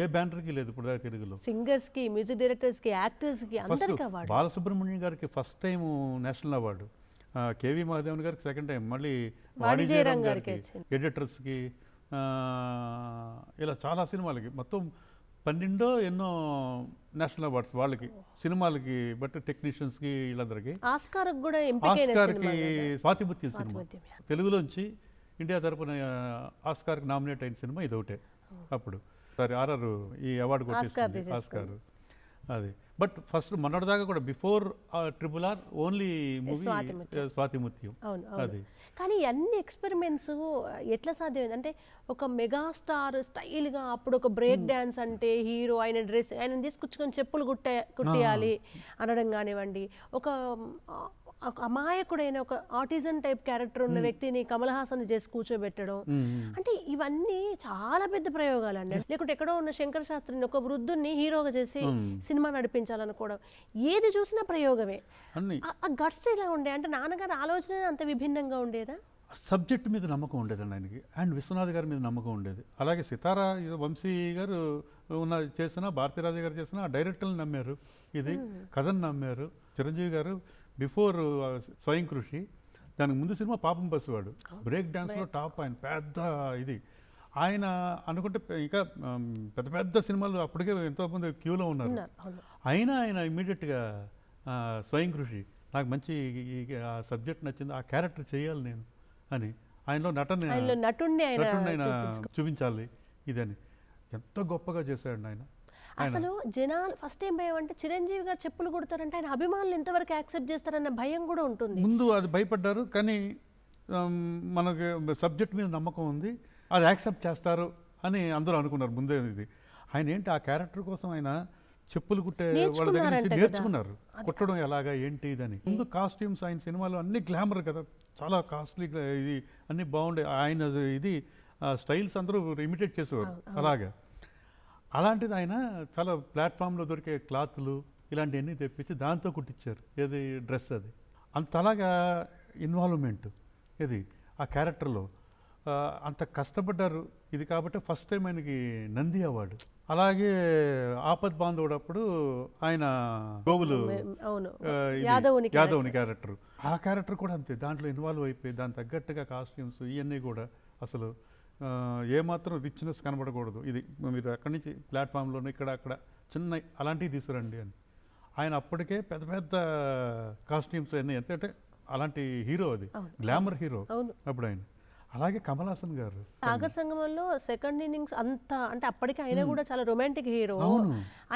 ఏ బ్యానర్ oh. కి లేదు ఇప్పుడు దాకా తెలుగులో సింగర్స్ కి మ్యూజిక్ డైరెక్టర్స్ కి యాక్టర్స్ కి బాలసుబ్రహ్మణ్యం గారికి first time national award K V Mahadevan గారికి సెకండ్ టైం మళ్ళీ వాణిజ్యరామ్ గారికి కి ఇలా చాలా సినిమాలకి మొత్తం పన్నెండో ఎన్నో నేషనల్ అవార్డ్స్ వాళ్ళకి oh. సినిమాలకి బట్ కి వీళ్ళందరికీ ఆస్కార్ కూడా ఆస్కార్కి స్వాతిముత్యం సినిమా తెలుగులోంచి ఇండియా తరపున కి నామినేట్ అయిన సినిమా ఇదొకటే oh. అప్పుడు సారీ ఆర్ఆర్ ఈ అవార్డు కొట్టేసింది ఆస్కార్ అది బట్ ఫస్ట్ మొన్నటి దాకా కూడా before triple R only movie Swathimuthyam అది కానీ అన్ని ఎక్స్పెరిమెంట్స్ ఎట్లా సాధ్యమైంది అంటే ఒక మెగాస్టార్ స్టైల్గా అప్పుడు ఒక బ్రేక్ డ్యాన్స్ అంటే హీరో ఆయన డ్రెస్ ఆయన తీసుకొచ్చుకొని చెప్పులు కుట్టే కుట్టేయాలి అనడం కానివ్వండి ఒక ఒక అమాయకుడైన ఒక ఆటిజన్ టైప్ క్యారెక్టర్ ఉన్న వ్యక్తిని కమల్ హాసన్ చేసి కూర్చోబెట్టడం అంటే ఇవన్నీ చాలా పెద్ద ప్రయోగాలు అండి లేకుంటే ఎక్కడో ఉన్న శంకర్ శాస్త్రిని ఒక వృద్ధుడిని హీరోగా చేసి సినిమా నడిపించాలనుకోవడం ఏది చూసినా ప్రయోగమే ఆ గట్స్ ఇలా ఉండే అంటే నాన్నగారి ఆలోచన అంత విభిన్నంగా ఉండేదా సబ్జెక్ట్ మీద నమ్మకం ఉండేదండి ఆయనకి అండ్ విశ్వనాథ్ గారి మీద నమ్మకం ఉండేది అలాగే సితారా వంశీ గారు ఉన్న చేసిన భారతీరాజు గారు చేసిన డైరెక్టర్లు నమ్మారు ఇది కథను నమ్మారు చిరంజీవి గారు బిఫోర్ స్వయం కృషి దానికి ముందు సినిమా పాపం పసివాడు బ్రేక్ డ్యాన్స్లో టాప్ ఆయన పెద్ద ఇది ఆయన అనుకుంటే ఇంకా పెద్ద పెద్ద సినిమాలు అప్పటికే ఎంతోమంది క్యూలో ఉన్నారు అయినా ఆయన ఇమ్మీడియట్గా స్వయం కృషి నాకు మంచి ఆ సబ్జెక్ట్ నచ్చింది ఆ క్యారెక్టర్ చేయాలి నేను అని ఆయనలో నటన నటుణ్ణి ఆయన చూపించాలి ఇదని ఎంత గొప్పగా చేశాడు ఆయన అసలు జనాలు ఫస్ట్ ఏం భయం అంటే చిరంజీవి గారు చెప్పులు కొడతారంటే ఆయన అభిమానులు ఎంతవరకు యాక్సెప్ట్ చేస్తారన్న భయం కూడా ఉంటుంది ముందు అది భయపడ్డారు కానీ మనకి సబ్జెక్ట్ మీద నమ్మకం ఉంది అది యాక్సెప్ట్ చేస్తారు అని అందరూ అనుకున్నారు ముందే ఇది ఆయన ఏంటి ఆ క్యారెక్టర్ కోసం ఆయన చెప్పులు కుట్టే వాళ్ళ దగ్గర నుంచి నేర్చుకున్నారు కుట్టడం ఎలాగా ఏంటి ఇదని ముందు కాస్ట్యూమ్స్ ఆయన సినిమాలో అన్ని గ్లామర్ కదా చాలా కాస్ట్లీ ఇది అన్ని బాగుండే ఆయన ఇది స్టైల్స్ అందరూ ఇమిటేట్ చేసేవారు అలాగా అలాంటిది ఆయన చాలా ప్లాట్ఫామ్లో దొరికే క్లాత్లు ఇలాంటివన్నీ తెప్పించి దాంతో కుట్టించారు ఏది డ్రెస్ అది అంతలాగా ఇన్వాల్వ్మెంట్ ఇది ఆ క్యారెక్టర్లో అంత కష్టపడ్డారు ఇది కాబట్టి ఫస్ట్ టైం ఆయనకి నంది అవార్డు అలాగే ఆపద్ బాంధవుడప్పుడు ఆయన గోవులు యాదవుని క్యారెక్టర్ ఆ క్యారెక్టర్ కూడా అంతే దాంట్లో ఇన్వాల్వ్ అయిపోయి దాని తగ్గట్టుగా కాస్ట్యూమ్స్ ఇవన్నీ కూడా అసలు ఏమాత్రం రిచ్నెస్ కనబడకూడదు ఇది మీరు అక్కడి నుంచి ప్లాట్ఫామ్లో ఇక్కడ అక్కడ చిన్న అలాంటివి తీసుకురండి అని ఆయన అప్పటికే పెద్ద పెద్ద కాస్ట్యూమ్స్ అన్నీ ఎంతంటే అలాంటి హీరో అది గ్లామర్ హీరో అప్పుడు ఆయన అలాగే కమల్ హాసన్ గారు సాగర్ సంగమంలో సెకండ్ ఇన్నింగ్స్ అంత అంటే అప్పటికే ఆయన hmm. కూడా చాలా రొమాంటిక్ హీరో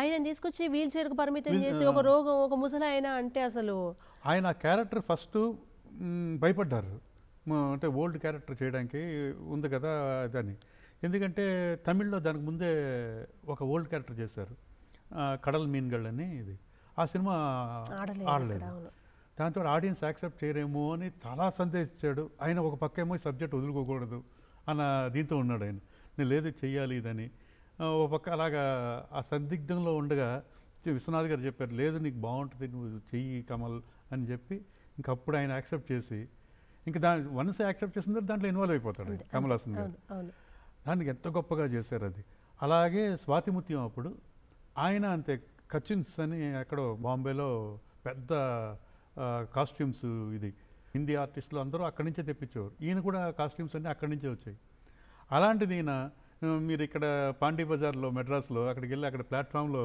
ఆయన తీసుకొచ్చి వీల్ చైర్ కు పరిమితం చేసి ఒక రోగం ఒక ముసలాయన అంటే అసలు ఆయన క్యారెక్టర్ ఫస్ట్ భయపడ్డారు అంటే ఓల్డ్ క్యారెక్టర్ చేయడానికి ఉంది కదా అదని ఎందుకంటే తమిళ్లో దానికి ముందే ఒక ఓల్డ్ క్యారెక్టర్ చేశారు కడల్ మీన్గళ్ళు అని ఇది ఆ సినిమా ఆడలేదు దాంతో ఆడియన్స్ యాక్సెప్ట్ చేయరేమో అని చాలా సందేహించాడు ఆయన ఒక పక్క ఏమో సబ్జెక్ట్ వదులుకోకూడదు అన్న దీంతో ఉన్నాడు ఆయన నేను లేదు చెయ్యాలి ఇదని ఒక పక్క అలాగా ఆ సందిగ్ధంలో ఉండగా విశ్వనాథ్ గారు చెప్పారు లేదు నీకు బాగుంటుంది నువ్వు చెయ్యి కమల్ అని చెప్పి ఇంకప్పుడు ఆయన యాక్సెప్ట్ చేసి ఇంకా దాని వన్స్ యాక్సెప్ట్ చేసిన దాంట్లో ఇన్వాల్వ్ అయిపోతాడు కమలాసన్ గారు దానికి ఎంత గొప్పగా చేశారు అది అలాగే స్వాతిముత్యం అప్పుడు ఆయన అంతే కచిన్స్ అని ఎక్కడో బాంబేలో పెద్ద కాస్ట్యూమ్స్ ఇది హిందీ ఆర్టిస్టులు అందరూ అక్కడి నుంచే తెప్పించేవారు ఈయన కూడా కాస్ట్యూమ్స్ అన్నీ అక్కడి నుంచే వచ్చాయి అలాంటిది ఈయన మీరు ఇక్కడ పాండీ బజార్లో మెడ్రాస్లో అక్కడికి వెళ్ళి అక్కడ ప్లాట్ఫామ్లో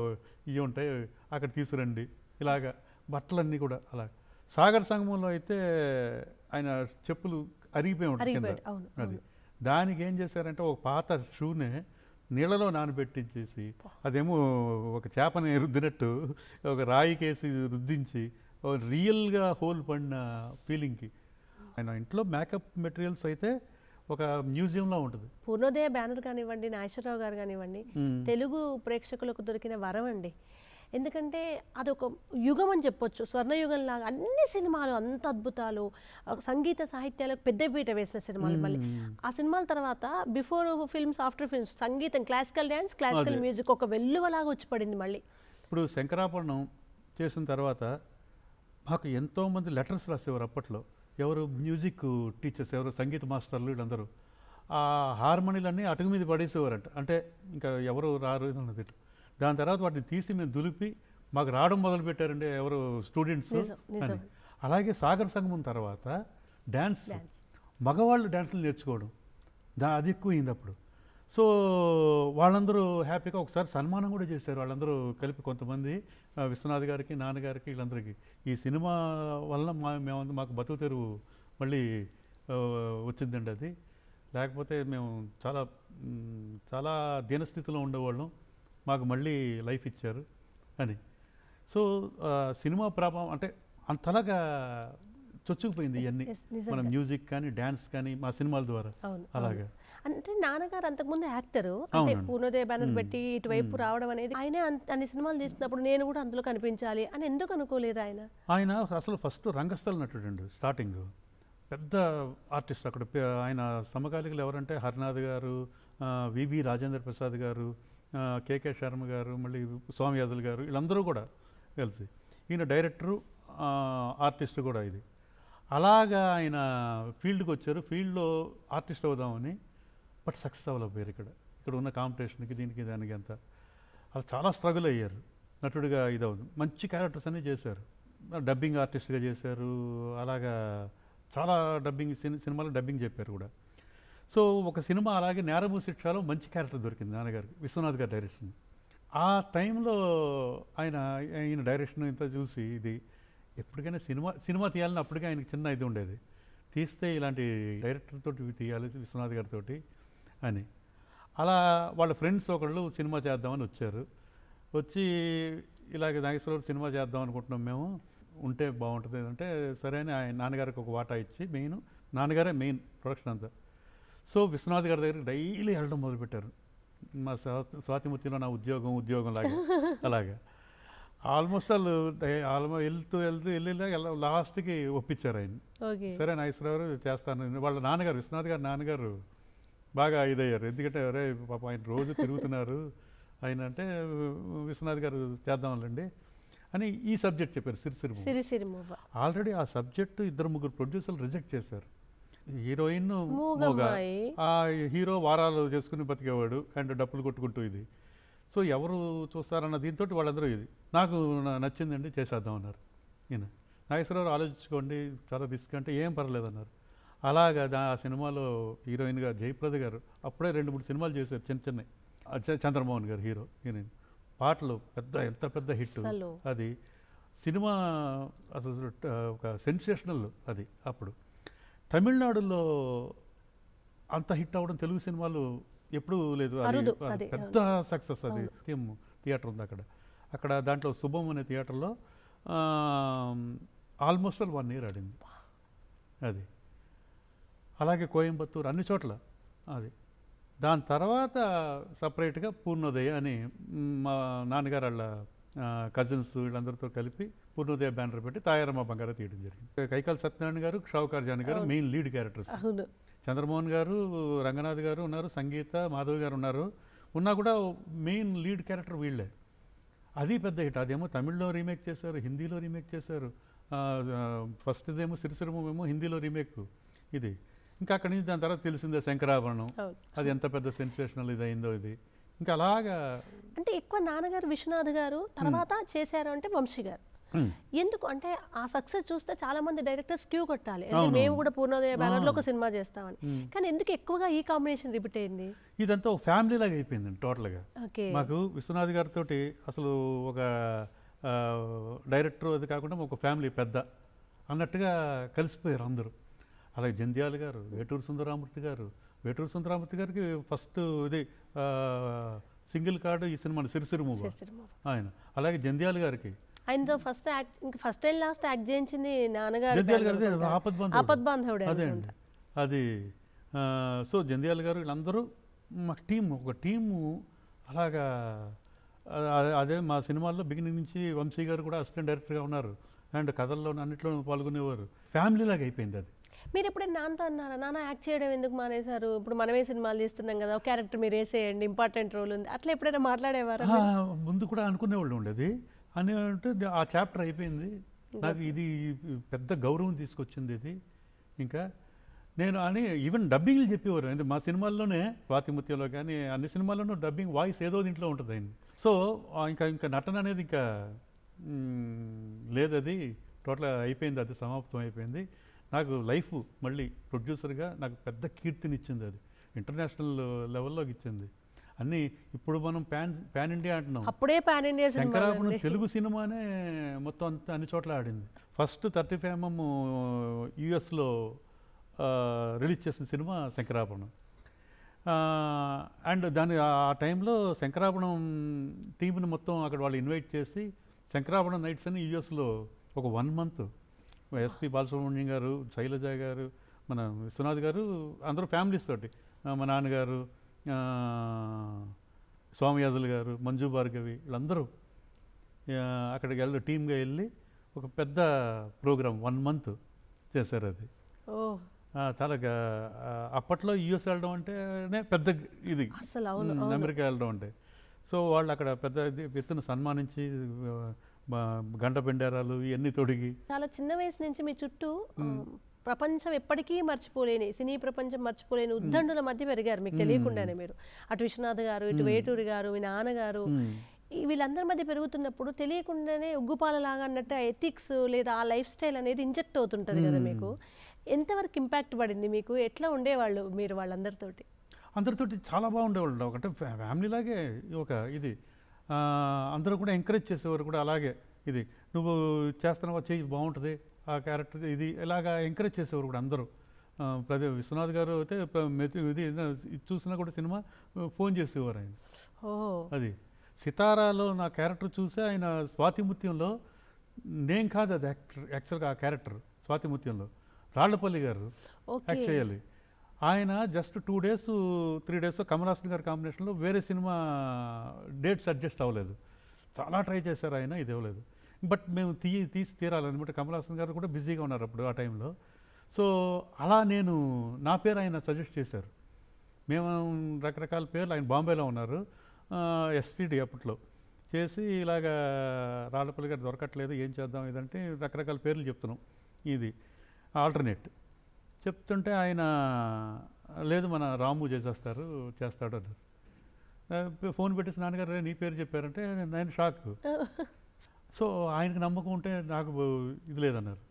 ఇవి ఉంటాయి అక్కడ తీసుకురండి ఇలాగ బట్టలన్నీ కూడా అలా సాగర్ సంగమంలో అయితే ఆయన చెప్పులు అరిగిపోయి ఉంటాయి అది దానికి ఏం చేశారంటే ఒక పాత షూనే నీళ్ళలో నానబెట్టించేసి అదేమో ఒక చేపని రుద్దినట్టు ఒక రాయికేసి రుద్దించి రియల్గా హోల్ పడిన ఫీలింగ్కి ఆయన ఇంట్లో మేకప్ మెటీరియల్స్ అయితే ఒక మ్యూజియంలో ఉంటుంది పూర్ణోదయ బ్యానర్ కానివ్వండి నాగేశ్వరరావు గారు కానివ్వండి తెలుగు ప్రేక్షకులకు దొరికిన వరం అండి ఎందుకంటే అదొక యుగం అని చెప్పొచ్చు స్వర్ణయుగంలాగా అన్ని సినిమాలు అంత అద్భుతాలు సంగీత సాహిత్యాలకు పెద్ద పీట వేసిన సినిమాలు మళ్ళీ ఆ సినిమాల తర్వాత బిఫోర్ ఫిల్మ్స్ ఆఫ్టర్ ఫిల్మ్స్ సంగీతం క్లాసికల్ డ్యాన్స్ క్లాసికల్ మ్యూజిక్ ఒక వెల్లువలాగా వచ్చి పడింది మళ్ళీ ఇప్పుడు శంకరాపరణం చేసిన తర్వాత మాకు ఎంతోమంది లెటర్స్ రాసేవారు అప్పట్లో ఎవరు మ్యూజిక్ టీచర్స్ ఎవరు సంగీత మాస్టర్లు వీళ్ళందరూ ఆ హార్మోనీలన్నీ అటుకు మీద పడేసేవారంట అంటే ఇంకా ఎవరు రారు అన్నది దాని తర్వాత వాటిని తీసి మేము దులిపి మాకు రావడం మొదలు పెట్టారండి ఎవరు స్టూడెంట్స్ అని అలాగే సాగర్ సంగమం తర్వాత డ్యాన్స్ మగవాళ్ళు డ్యాన్సులు నేర్చుకోవడం దా అది ఎక్కువైంది అప్పుడు సో వాళ్ళందరూ హ్యాపీగా ఒకసారి సన్మానం కూడా చేశారు వాళ్ళందరూ కలిపి కొంతమంది విశ్వనాథ్ గారికి నాన్నగారికి వీళ్ళందరికీ ఈ సినిమా వల్ల మా మేము మాకు బతుకు తెరువు మళ్ళీ వచ్చిందండి అది లేకపోతే మేము చాలా చాలా దీనస్థితిలో ఉండేవాళ్ళం మాకు మళ్ళీ లైఫ్ ఇచ్చారు అని సో సినిమా ప్రభావం అంటే అంతలాగా చొచ్చుకుపోయింది ఇవన్నీ మన మ్యూజిక్ కానీ డ్యాన్స్ కానీ మా సినిమాల ద్వారా అలాగా అంటే నాన్నగారు అంతకుముందు యాక్టర్ అంటే పూర్ణోదయ బ్యానర్ పెట్టి ఇటువైపు రావడం అనేది ఆయన అన్ని సినిమాలు తీసినప్పుడు నేను కూడా అందులో కనిపించాలి అని ఎందుకు అనుకోలేదు ఆయన ఆయన అసలు ఫస్ట్ రంగస్థల నటుడు స్టార్టింగ్ పెద్ద ఆర్టిస్ట్ అక్కడ ఆయన సమకాలికలు ఎవరంటే హరినాథ్ గారు వివి రాజేంద్ర ప్రసాద్ గారు కేకే శర్మ గారు మళ్ళీ స్వామి యాదల్ గారు వీళ్ళందరూ కూడా కలిసి ఈయన డైరెక్టరు ఆర్టిస్ట్ కూడా ఇది అలాగా ఆయన ఫీల్డ్కి వచ్చారు ఫీల్డ్లో ఆర్టిస్ట్ అవుదామని బట్ సక్సెస్ అవ్వలేకపోయారు ఇక్కడ ఇక్కడ ఉన్న కాంపిటీషన్కి దీనికి దానికి అంత అది చాలా స్ట్రగుల్ అయ్యారు నటుడిగా ఇదవును మంచి క్యారెక్టర్స్ అన్నీ చేశారు డబ్బింగ్ ఆర్టిస్ట్గా చేశారు అలాగా చాలా డబ్బింగ్ సినిమాలు డబ్బింగ్ చెప్పారు కూడా సో ఒక సినిమా అలాగే నేరము శిక్షలో మంచి క్యారెక్టర్ దొరికింది నాన్నగారికి విశ్వనాథ్ గారి డైరెక్షన్ ఆ టైంలో ఆయన ఈయన డైరెక్షన్ ఇంత చూసి ఇది ఎప్పటికైనా సినిమా సినిమా తీయాలని అప్పటికే ఆయనకి చిన్న ఇది ఉండేది తీస్తే ఇలాంటి డైరెక్టర్తో తీయాలి విశ్వనాథ్ గారితో అని అలా వాళ్ళ ఫ్రెండ్స్ ఒకళ్ళు సినిమా చేద్దామని వచ్చారు వచ్చి ఇలాగ నాగేశ్వరరావు సినిమా చేద్దాం అనుకుంటున్నాం మేము ఉంటే బాగుంటుంది అంటే సరే అని ఆయన నాన్నగారికి ఒక వాటా ఇచ్చి మెయిన్ నాన్నగారే మెయిన్ ప్రొడక్షన్ అంతా సో విశ్వనాథ్ గారి దగ్గరికి డైలీ వెళ్ళడం మొదలుపెట్టారు మా స్వాతిమూర్తిలో నా ఉద్యోగం ఉద్యోగం లాగా అలాగా ఆల్మోస్ట్ వాళ్ళు ఆల్మోస్ట్ వెళ్తూ వెళ్తూ వెళ్ళి లాస్ట్కి ఒప్పించారు ఆయన సరే నాగేశ్వరరావు చేస్తాను వాళ్ళ నాన్నగారు విశ్వనాథ్ గారు నాన్నగారు బాగా ఇదయ్యారు ఎందుకంటే అరే పాప ఆయన రోజు తిరుగుతున్నారు ఆయన అంటే విశ్వనాథ్ గారు చేద్దామండి అని ఈ సబ్జెక్ట్ చెప్పారు సిరిసిరి ఆల్రెడీ ఆ సబ్జెక్టు ఇద్దరు ముగ్గురు ప్రొడ్యూసర్లు రిజెక్ట్ చేశారు హీరోయిన్ ఆ హీరో వారాలు చేసుకుని బతికేవాడు అండ్ డప్పులు కొట్టుకుంటూ ఇది సో ఎవరు చూస్తారన్న దీంతో వాళ్ళందరూ ఇది నాకు నచ్చిందండి చేసేద్దాం అన్నారు ఈయన నాగేశ్వరరావు ఆలోచించుకోండి చాలా రిస్క్ అంటే ఏం పర్లేదు అన్నారు అలాగా ఆ సినిమాలో హీరోయిన్గా జయప్రద గారు అప్పుడే రెండు మూడు సినిమాలు చేశారు చిన్న చిన్న చంద్రమోహన్ గారు హీరో హీరోయిన్ పాటలు పెద్ద ఎంత పెద్ద హిట్ అది సినిమా అసలు ఒక సెన్సేషనల్ అది అప్పుడు తమిళనాడులో అంత హిట్ అవ్వడం తెలుగు సినిమాలు ఎప్పుడూ లేదు అది పెద్ద సక్సెస్ అది థియేటర్ ఉంది అక్కడ అక్కడ దాంట్లో శుభం అనే థియేటర్లో ఆల్మోస్ట్ ఆల్ వన్ ఇయర్ ఆడింది అది అలాగే కోయంబత్తూరు అన్ని చోట్ల అది దాని తర్వాత సపరేట్గా పూర్ణోదయ అని మా నాన్నగారు వాళ్ళ కజిన్స్ వీళ్ళందరితో కలిపి పూర్ణోదయ బ్యానర్ పెట్టి తాయారమ్మ బంగారం తీయడం జరిగింది కైకాల్ సత్యనారాయణ గారు షావుకార్జాని గారు మెయిన్ లీడ్ క్యారెక్టర్స్ చంద్రమోహన్ గారు రంగనాథ్ గారు ఉన్నారు సంగీత మాధవ్ గారు ఉన్నారు ఉన్నా కూడా మెయిన్ లీడ్ క్యారెక్టర్ వీళ్ళే అది పెద్ద హిట్ అదేమో తమిళ్లో రీమేక్ చేశారు హిందీలో రీమేక్ చేశారు ఫస్ట్ ఇదేమో సిరిసిరమేమో హిందీలో రీమేక్ ఇది ఇంకా అక్కడి నుంచి దాని తర్వాత తెలిసిందే శంకరాభరణం అది ఎంత పెద్ద సెన్సేషనల్ ఇది అయిందో ఇది ఇంకా అలాగా అంటే ఎక్కువ నాన్నగారు విశ్వనాథ్ గారు తర్వాత చేశారు అంటే వంశీ గారు Hmm. ఎందుకు అంటే ఆ సక్సెస్ చూస్తే చాలా మంది డైరెక్టర్స్ క్యూ కొట్టాలి మేము కూడా పూర్ణోదయ బ్యానర్లో ఒక సినిమా చేస్తామని hmm. కానీ ఎందుకు ఎక్కువగా ఈ కాంబినేషన్ రిపీట్ అయింది ఇదంతా ఒక ఫ్యామిలీ లాగా అయిపోయింది టోటల్గా మాకు విశ్వనాథ్ గారితో అసలు ఒక డైరెక్టర్ అది కాకుండా ఒక ఫ్యామిలీ పెద్ద అన్నట్టుగా కలిసిపోయారు అందరూ అలాగే జంధ్యాల గారు వేటూరు సుందరామూర్తి గారు వేటూరు సుందరామూర్తి గారికి ఫస్ట్ ఇది సింగిల్ కార్డు ఈ సినిమా సిరిసిరి మూవ్ ఆయన అలాగే జంధ్యాల గారికి ఆయనతో ఫస్ట్ యాక్ట్ ఇంకా ఫస్ట్ అండ్ లాస్ట్ యాక్ట్ చేయించింది నాన్నగారు అది సో జంధ్యాల గారు వీళ్ళందరూ మాకు టీమ్ ఒక టీము అలాగా అదే మా సినిమాల్లో బిగినింగ్ నుంచి వంశీ గారు కూడా అసిస్టెంట్ డైరెక్టర్గా ఉన్నారు అండ్ కథల్లో అన్నింటిలో పాల్గొనేవారు ఫ్యామిలీలాగా అయిపోయింది అది మీరు ఎప్పుడైనా నాన్నతో అన్నారా నాన్న యాక్ట్ చేయడం ఎందుకు మానేశారు ఇప్పుడు మనమే సినిమాలు తీస్తున్నాం కదా క్యారెక్టర్ మీరు వేసేయండి ఇంపార్టెంట్ రోల్ ఉంది అట్లా ఎప్పుడైనా మాట్లాడేవారు ముందు కూడా అనుకునేవాళ్ళు ఉండేది అని అంటే ఆ చాప్టర్ అయిపోయింది నాకు ఇది పెద్ద గౌరవం తీసుకొచ్చింది ఇది ఇంకా నేను అని ఈవెన్ డబ్బింగ్లు చెప్పేవారు అంటే మా సినిమాల్లోనే వాతిమత్యంలో కానీ అన్ని సినిమాల్లోనూ డబ్బింగ్ వాయిస్ ఏదో దీంట్లో ఉంటుంది సో ఇంకా ఇంకా నటన అనేది ఇంకా లేదు అది టోటల్ అయిపోయింది అది సమాప్తం అయిపోయింది నాకు లైఫ్ మళ్ళీ ప్రొడ్యూసర్గా నాకు పెద్ద కీర్తినిచ్చింది అది ఇంటర్నేషనల్ లెవెల్లోకి ఇచ్చింది అన్నీ ఇప్పుడు మనం ప్యాన్ ప్యాన్ ఇండియా అంటున్నాం అప్పుడే ప్యాన్ ఇండియా శంకరాపురం తెలుగు సినిమానే మొత్తం అంత అన్ని చోట్ల ఆడింది ఫస్ట్ థర్టీ ఫైవ్ ఎంఎం యుఎస్లో రిలీజ్ చేసిన సినిమా శంకరాపురం అండ్ దాని ఆ టైంలో శంకరాపురం టీంని మొత్తం అక్కడ వాళ్ళు ఇన్వైట్ చేసి శంకరాపురం నైట్స్ అని యుఎస్లో ఒక వన్ మంత్ ఎస్పి బాలసుబ్రహ్మణ్యం గారు శైలజ గారు మన విశ్వనాథ్ గారు అందరూ ఫ్యామిలీస్ తోటి మా నాన్నగారు స్వామియాజులు గారు మంజు భార్గవి వీళ్ళందరూ అక్కడికి వెళ్ళి టీమ్గా వెళ్ళి ఒక పెద్ద ప్రోగ్రామ్ వన్ మంత్ చేశారు అది చాలా అప్పట్లో యుఎస్ వెళ్ళడం అంటేనే పెద్ద ఇది అమెరికా వెళ్ళడం అంటే సో వాళ్ళు అక్కడ పెద్ద ఎత్తున సన్మానించి గంట పిండారాలు ఇవన్నీ తొడిగి చాలా చిన్న వయసు నుంచి మీ చుట్టూ ప్రపంచం ఎప్పటికీ మర్చిపోలేని సినీ ప్రపంచం మర్చిపోలేని ఉద్దండుల మధ్య పెరిగారు మీకు తెలియకుండానే మీరు అటు విశ్వనాథ్ గారు ఇటు వేటూరి గారు మీ నాన్నగారు వీళ్ళందరి మధ్య పెరుగుతున్నప్పుడు తెలియకుండానే ఉగ్గుపాలలాగా అన్నట్టు ఎథిక్స్ లేదా ఆ లైఫ్ స్టైల్ అనేది ఇంజెక్ట్ అవుతుంటుంది కదా మీకు ఎంతవరకు ఇంపాక్ట్ పడింది మీకు ఎట్లా ఉండేవాళ్ళు మీరు వాళ్ళందరితోటి అందరితోటి చాలా బాగుండేవాళ్ళు ఫ్యామిలీ లాగే ఒక ఇది అందరూ కూడా ఎంకరేజ్ చేసేవారు కూడా అలాగే ఇది నువ్వు చేస్తున్నావా చేయి బాగుంటుంది ఆ క్యారెక్టర్ ఇది ఇలాగ ఎంకరేజ్ చేసేవారు కూడా అందరూ ప్రతి విశ్వనాథ్ గారు అయితే ఇది చూసినా కూడా సినిమా ఫోన్ చేసేవారు ఆయన అది సితారాలో నా క్యారెక్టర్ చూసే ఆయన స్వాతిముత్యంలో నేం కాదు అది యాక్టర్ యాక్చువల్గా ఆ క్యారెక్టర్ స్వాతిమృత్యంలో రాళ్లపల్లి గారు యాక్ట్ చేయాలి ఆయన just two days three days Kamal Haasan గారి కాంబినేషన్లో వేరే సినిమా డేట్స్ అడ్జస్ట్ అవ్వలేదు చాలా ట్రై చేశారు ఆయన ఇది ఇవ్వలేదు బట్ మేము తీ తీసి తీరాలన్నమాట కమలాసన్ గారు కూడా బిజీగా ఉన్నారు అప్పుడు ఆ టైంలో సో అలా నేను నా పేరు ఆయన సజెస్ట్ చేశారు మేము రకరకాల పేర్లు ఆయన బాంబేలో ఉన్నారు ఎస్టీడీ అప్పట్లో చేసి ఇలాగ రాళ్ళపల్లి గారు దొరకట్లేదు ఏం చేద్దాం ఏదంటే రకరకాల పేర్లు చెప్తున్నాం ఇది ఆల్టర్నేట్ చెప్తుంటే ఆయన లేదు మన రాము చేసేస్తారు చేస్తాడు అన్నారు ఫోన్ పెట్టేసి నాన్నగారు నీ పేరు చెప్పారంటే నేను షాక్ సో ఆయనకు నమ్మకం ఉంటే నాకు ఇది లేదన్నారు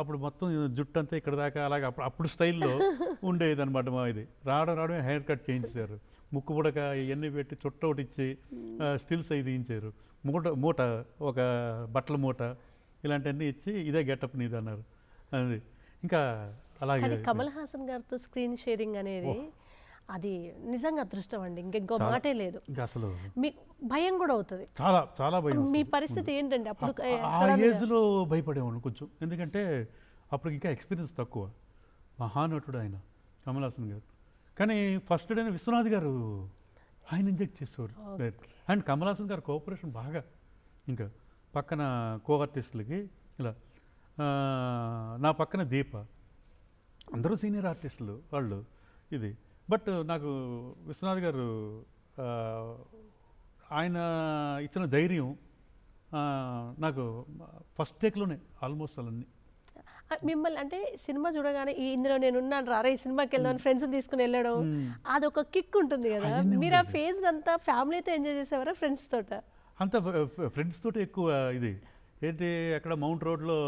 అప్పుడు మొత్తం జుట్టు అంతా ఇక్కడ దాకా అలాగే అప్పుడు అప్పుడు స్టైల్లో ఉండేది అనమాట మా ఇది రావడం రావడమే హెయిర్ కట్ చేయించారు ముక్కు పుడక ఇవన్నీ పెట్టి చుట్ట ఒకటి ఇచ్చి స్టిల్స్ అవి తీయించారు మూట మూట ఒక బట్టల మూట ఇలాంటివన్నీ ఇచ్చి ఇదే గెటప్ నీది అన్నారు అది ఇంకా అలాగే కమల్ హాసన్ గారితో స్క్రీన్ షేరింగ్ అనేది అది నిజంగా అదృష్టం అండి ఇంకెంకో మాటే లేదు అసలు మీ భయం కూడా అవుతుంది చాలా చాలా భయం మీ పరిస్థితి ఏంటండి అప్పుడు ఆ ఏజ్లో భయపడేవాడు కొంచెం ఎందుకంటే అప్పుడు ఇంకా ఎక్స్పీరియన్స్ తక్కువ మహానటుడు ఆయన కమలాసన్ గారు కానీ ఫస్ట్ డే విశ్వనాథ్ గారు ఆయన ఇంజెక్ట్ చేసేవారు అండ్ కమలాసన్ గారు కోఆపరేషన్ బాగా ఇంకా పక్కన కో ఆర్టిస్టులకి ఇలా నా పక్కన దీప అందరూ సీనియర్ ఆర్టిస్టులు వాళ్ళు ఇది బట్ నాకు విశ్వనాథ్ గారు ఆయన ఇచ్చిన ధైర్యం నాకు ఫస్ట్ టేక్లోనే ఆల్మోస్ట్ అలన్నీ మిమ్మల్ని అంటే సినిమా చూడగానే ఈ ఇందులో నేను ఉన్నాను రారా ఈ సినిమాకి వెళ్దాం ఫ్రెండ్స్ తీసుకుని వెళ్ళడం అదొక కిక్ ఉంటుంది కదా మీరు ఆ ఫేజ్ అంతా ఫ్యామిలీతో ఎంజాయ్ చేసేవారా ఫ్రెండ్స్ తోట అంత ఫ్రెండ్స్ తోటి ఎక్కువ ఇది ఏంటి అక్కడ మౌంట్ రోడ్లో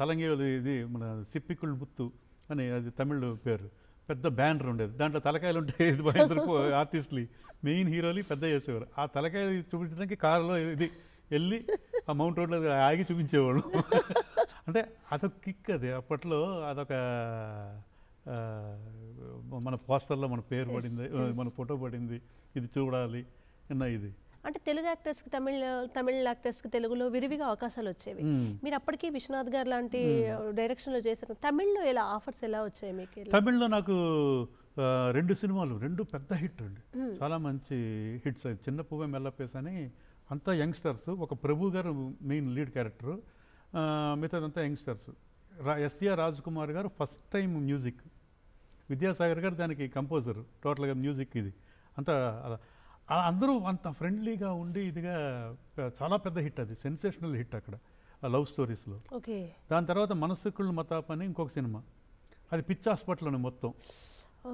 సలంగి ఇది మన సిప్పికుల్ ముత్తు అని అది తమిళ్ పేరు పెద్ద బ్యానర్ ఉండేది దాంట్లో తలకాయలు ఉంటాయి ఇది ఆర్టిస్ట్లు ఆర్టిస్ట్లీ మెయిన్ హీరోలు పెద్ద చేసేవారు ఆ తలకాయలు చూపించడానికి కారులో ఇది వెళ్ళి ఆ మౌంట్ రోడ్లో ఆగి చూపించేవాళ్ళు అంటే అదొక కిక్ అది అప్పట్లో అదొక మన పోస్టర్లో మన పేరు పడింది మన ఫోటో పడింది ఇది చూడాలి అన్న ఇది అంటే తెలుగు యాక్టర్స్కి తమిళ తమిళ యాక్టర్స్కి తెలుగులో విరివిగా అవకాశాలు వచ్చేవి మీరు అప్పటికీ విశ్వనాథ్ గారు లాంటి డైరెక్షన్లో చేశారు తమిళ్లో ఎలా ఆఫర్స్ ఎలా వచ్చాయి మీకు తమిళ్లో నాకు రెండు సినిమాలు రెండు పెద్ద హిట్ అండి చాలా మంచి హిట్స్ చిన్న పువ్వ మెల్లపేస్ అని అంతా యంగ్స్టర్స్ ఒక ప్రభు గారు మెయిన్ లీడ్ క్యారెక్టర్ మిగతాదంతా యంగ్స్టర్స్ ఎస్ఆర్ రాజ్ కుమార్ గారు ఫస్ట్ టైం మ్యూజిక్ విద్యాసాగర్ గారు దానికి కంపోజర్ టోటల్గా మ్యూజిక్ ఇది అంతా అందరూ అంత ఫ్రెండ్లీగా ఉండి ఇదిగా చాలా పెద్ద హిట్ అది సెన్సేషనల్ హిట్ అక్కడ ఆ లవ్ స్టోరీస్లో ఓకే దాని తర్వాత మనసుకులు మతాప్ అని ఇంకొక సినిమా అది పిచ్ హాస్పిటల్ అని మొత్తం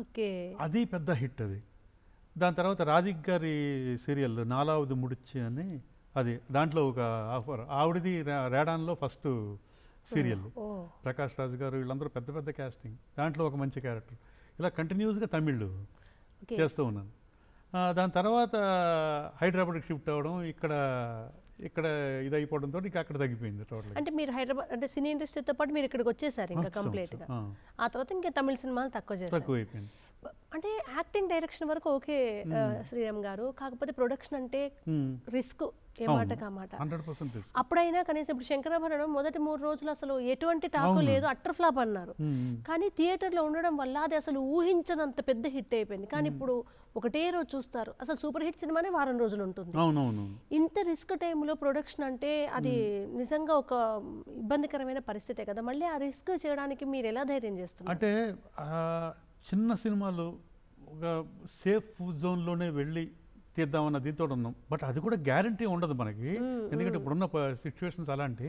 ఓకే అది పెద్ద హిట్ అది దాని తర్వాత రాధిక్ గారి సీరియల్ నాలావది ముడిచి అని అది దాంట్లో ఒక ఆఫర్ ఆవిడది రేడాన్లో ఫస్ట్ సీరియల్ ప్రకాష్ రాజు గారు వీళ్ళందరూ పెద్ద పెద్ద క్యాస్టింగ్ దాంట్లో ఒక మంచి క్యారెక్టర్ ఇలా కంటిన్యూస్గా తమిళ్ చేస్తూ ఉన్నాను దాని తర్వాత హైదరాబాద్కి షిఫ్ట్ అవ్వడం ఇక్కడ ఇక్కడ ఇది అయిపోవడంతో ఇంకా అక్కడ తగ్గిపోయింది టోటల్ అంటే మీరు హైదరాబాద్ అంటే సినీ ఇండస్ట్రీతో పాటు మీరు ఇక్కడికి వచ్చేసారు ఇంకా కంప్లీట్గా ఆ తర్వాత ఇంకా తమిళ సినిమాలు తక్కువ చేస్తారు తక్కువ అయిపోయింది అంటే యాక్టింగ్ డైరెక్షన్ వరకు ఓకే శ్రీరామ్ గారు కాకపోతే ప్రొడక్షన్ అంటే రిస్క్ ఏ మాట కామాట అప్పుడైనా కనీసం ఇప్పుడు శంకరాభరణం మొదటి మూడు రోజులు అసలు ఎటువంటి టాక్ లేదు అట్టర్ ఫ్లాప్ అన్నారు కానీ థియేటర్లో ఉండడం వల్ల అది అసలు ఊహించదంత పెద్ద హిట్ అయిపోయింది కానీ ఇప్పుడు ఒకటే రోజు చూస్తారు అసలు సూపర్ హిట్ సినిమానే వారం రోజులు ఉంటుంది అవునవును ఇంత రిస్క్ టైంలో ప్రొడక్షన్ అంటే అది నిజంగా ఒక ఇబ్బందికరమైన పరిస్థితే కదా మళ్ళీ ఆ రిస్క్ చేయడానికి మీరు ఎలా ధైర్యం చేస్తున్నారు అంటే చిన్న సినిమాలు ఒక సేఫ్ జోన్లోనే వెళ్ళి తీద్దామన్న దీంతో ఉన్నాం బట్ అది కూడా గ్యారంటీ ఉండదు మనకి ఎందుకంటే ఇప్పుడున్న సిచ్యువేషన్స్ అలాంటి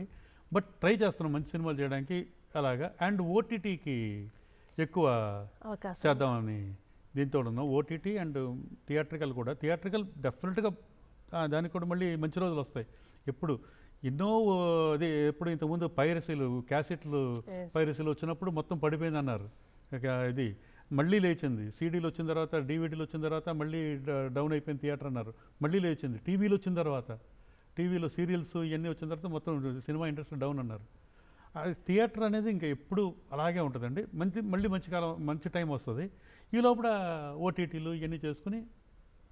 బట్ ట్రై చేస్తున్నాం మంచి సినిమాలు చేయడానికి అలాగా అండ్ ఓటీటీకి ఎక్కువ చేద్దామని దీంతో ఓటీటీ అండ్ థియేట్రికల్ కూడా థియేట్రికల్ డెఫినెట్గా దానికి కూడా మళ్ళీ మంచి రోజులు వస్తాయి ఎప్పుడు ఎన్నో అది ఎప్పుడు ఇంతకుముందు పైరసీలు క్యాసెట్లు పైరసీలు వచ్చినప్పుడు మొత్తం పడిపోయింది అన్నారు ఇది మళ్ళీ లేచింది సీడీలు వచ్చిన తర్వాత డీవీడీలు వచ్చిన తర్వాత మళ్ళీ డౌన్ అయిపోయింది థియేటర్ అన్నారు మళ్ళీ లేచింది టీవీలు వచ్చిన తర్వాత టీవీలో సీరియల్స్ ఇవన్నీ వచ్చిన తర్వాత మొత్తం సినిమా ఇండస్ట్రీ డౌన్ అన్నారు థియేటర్ అనేది ఇంకా ఎప్పుడు అలాగే ఉంటుందండి మంచి మళ్ళీ మంచి కాలం మంచి టైం వస్తుంది ఈ లోపల ఓటీటీలు ఇవన్నీ చేసుకుని